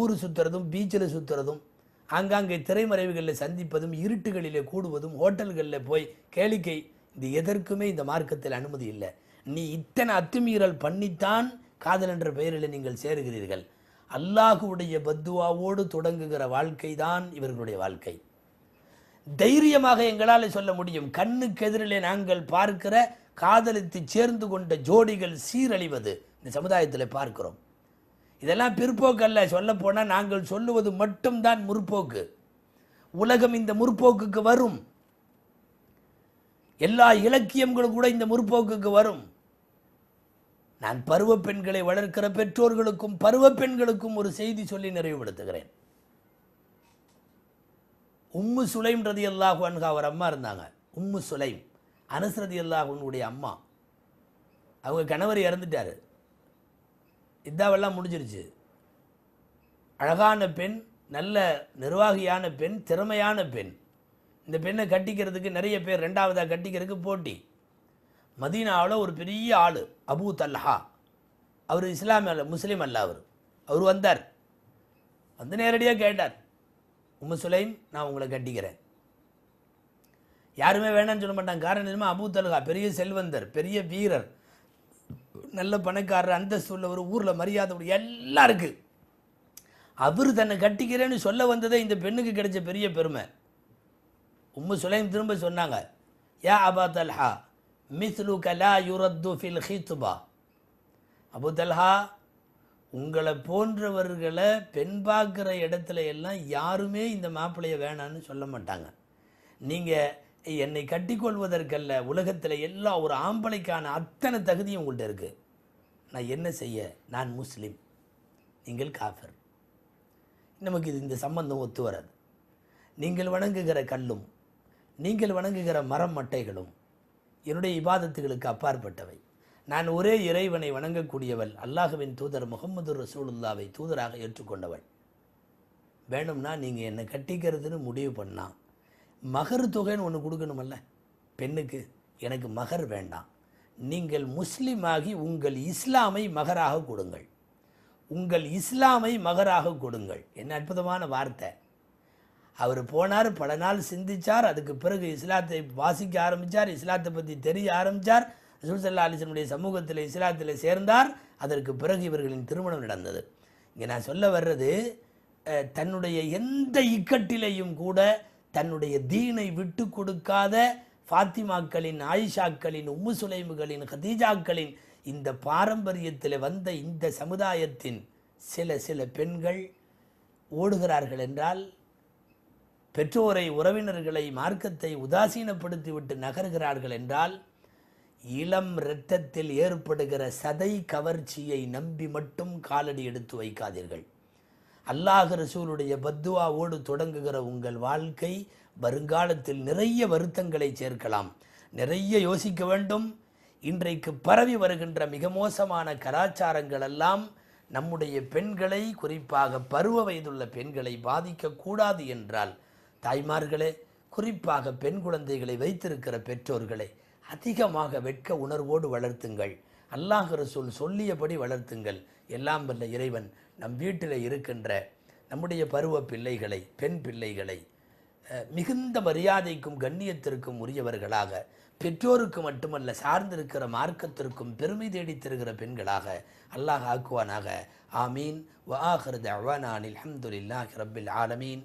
ஊர் சுற்றுறதும் பீச்சில் சுற்றுறதும் ஆங்காங்கே திரைமறைவுகளில் சந்திப்பதும் இருட்டுகளிலே கூடுவதும் ஹோட்டல்களில் போய் கேளிக்கை இது எதற்குமே இந்த மார்க்கத்தில் அனுமதி இல்லை நீ இத்தனை அத்துமீறல் பண்ணித்தான் காதல் என்ற பெயரில் நீங்கள் சேருகிறீர்கள் அல்லாஹுடைய பத்துவாவோடு தொடங்குகிற வாழ்க்கை தான் இவர்களுடைய வாழ்க்கை தைரியமாக எங்களால் சொல்ல முடியும் கண்ணுக்கு எதிரிலே நாங்கள் பார்க்கிற காதலித்து சேர்ந்து கொண்ட ஜோடிகள் சீரழிவது இந்த சமுதாயத்தில் பார்க்கிறோம் இதெல்லாம் பிற்போக்கல்ல போனால் நாங்கள் சொல்லுவது மட்டும்தான் முற்போக்கு உலகம் இந்த முற்போக்குக்கு வரும் எல்லா இலக்கியங்களும் கூட இந்த முற்போக்குக்கு வரும் நான் பருவ பெண்களை வளர்க்கிற பெற்றோர்களுக்கும் பருவ பெண்களுக்கும் ஒரு செய்தி சொல்லி நிறைவுபடுத்துகிறேன் உம்மு சுலைம் ரதி அன்கா அவர் அம்மா இருந்தாங்க உம்மு சுலைம் அனுசரதி ரதி அம்மா அவங்க கணவர் இறந்துட்டார் இதாவெல்லாம் முடிஞ்சிருச்சு அழகான பெண் நல்ல நிர்வாகியான பெண் திறமையான பெண் இந்த பெண்ணை கட்டிக்கிறதுக்கு நிறைய பேர் ரெண்டாவதாக கட்டிக்கிறதுக்கு போட்டி மதீனாவில் ஒரு பெரிய ஆள் அபு தல்ஹா அவர் இஸ்லாம் அல்ல முஸ்லீம் அல்ல அவர் அவர் வந்தார் வந்து நேரடியாக கேட்டார் உம்ம சுலைம் நான் உங்களை கட்டிக்கிறேன் யாருமே வேணான்னு சொல்ல மாட்டாங்க காரணம் அபு தல்ஹா பெரிய செல்வந்தர் பெரிய வீரர் நல்ல பணக்காரர் அந்தஸ்து உள்ள ஒரு ஊரில் மரியாதை எல்லாம் இருக்குது அவர் தன்னை கட்டிக்கிறேன்னு சொல்ல வந்ததே இந்த பெண்ணுக்கு கிடைச்ச பெரிய பெருமை உம்மு சுலைம் திரும்ப சொன்னாங்க யா அபா தல்ஹா மிஸ்லு கலா யுரத்து ஃபில் ஹித்பா அபுதல்ஹா உங்களை போன்றவர்களை பெண் பார்க்குற இடத்துல எல்லாம் யாருமே இந்த மாப்பிள்ளையை வேணான்னு சொல்ல மாட்டாங்க நீங்கள் என்னை கட்டிக்கொள்வதற்கல்ல உலகத்தில் எல்லா ஒரு ஆம்பளைக்கான அத்தனை தகுதியும் உங்கள்கிட்ட இருக்குது நான் என்ன செய்ய நான் முஸ்லீம் நீங்கள் காஃபர் நமக்கு இது இந்த சம்பந்தம் ஒத்து வராது நீங்கள் வணங்குகிற கல்லும் நீங்கள் வணங்குகிற மரம் மட்டைகளும் என்னுடைய இபாதத்துகளுக்கு அப்பாற்பட்டவை நான் ஒரே இறைவனை வணங்கக்கூடியவள் அல்லாஹுவின் தூதர் முகமது ரசூலுல்லாவை தூதராக ஏற்றுக்கொண்டவள் வேணும்னா நீங்கள் என்னை கட்டிக்கிறதுன்னு முடிவு பண்ணால் மகர் தொகைன்னு ஒன்று கொடுக்கணுமல்ல பெண்ணுக்கு எனக்கு மகர் வேண்டாம் நீங்கள் முஸ்லீமாகி உங்கள் இஸ்லாமை மகராக கொடுங்கள் உங்கள் இஸ்லாமை மகராக கொடுங்கள் என்ன அற்புதமான வார்த்தை அவர் போனார் பல நாள் சிந்தித்தார் அதுக்கு பிறகு இஸ்லாத்தை வாசிக்க ஆரம்பித்தார் இஸ்லாத்தை பற்றி தெரிய ஆரம்பித்தார் ரசூசல்லா அலிசனுடைய சமூகத்தில் இஸ்லாத்தில் சேர்ந்தார் அதற்கு பிறகு இவர்களின் திருமணம் நடந்தது இங்கே நான் சொல்ல வர்றது தன்னுடைய எந்த இக்கட்டிலையும் கூட தன்னுடைய தீனை விட்டு கொடுக்காத ஃபாத்திமாக்களின் ஆயிஷாக்களின் உம்மு சுலைமுகளின் ஹதீஜாக்களின் இந்த பாரம்பரியத்தில் வந்த இந்த சமுதாயத்தின் சில சில பெண்கள் ஓடுகிறார்கள் என்றால் பெற்றோரை உறவினர்களை மார்க்கத்தை உதாசீனப்படுத்திவிட்டு நகர்கிறார்கள் என்றால் இளம் இரத்தத்தில் ஏற்படுகிற சதை கவர்ச்சியை நம்பி மட்டும் காலடி எடுத்து வைக்காதீர்கள் அல்லாஹ் ரசூலுடைய பத்துவாவோடு தொடங்குகிற உங்கள் வாழ்க்கை வருங்காலத்தில் நிறைய வருத்தங்களை சேர்க்கலாம் நிறைய யோசிக்க வேண்டும் இன்றைக்கு பரவி வருகின்ற மிக மோசமான கலாச்சாரங்கள் எல்லாம் நம்முடைய பெண்களை குறிப்பாக பருவ வயதுள்ள பெண்களை பாதிக்கக்கூடாது என்றால் தாய்மார்களே குறிப்பாக பெண் குழந்தைகளை வைத்திருக்கிற பெற்றோர்களை அதிகமாக வெட்க உணர்வோடு வளர்த்துங்கள் அல்லாஹ் ரசூல் சொல்லியபடி வளர்த்துங்கள் எல்லாம் வல்ல இறைவன் நம் வீட்டில் இருக்கின்ற நம்முடைய பருவ பிள்ளைகளை பெண் பிள்ளைகளை மிகுந்த மரியாதைக்கும் கண்ணியத்திற்கும் உரியவர்களாக பெற்றோருக்கு மட்டுமல்ல சார்ந்திருக்கிற மார்க்கத்திற்கும் பெருமை தேடி தருகிற பெண்களாக அல்லாஹ் ஆக்குவானாக ஆமீன் வ ஆஹர் தவானான் அலமதுல்லாஹ் ரபில் ஆலமீன்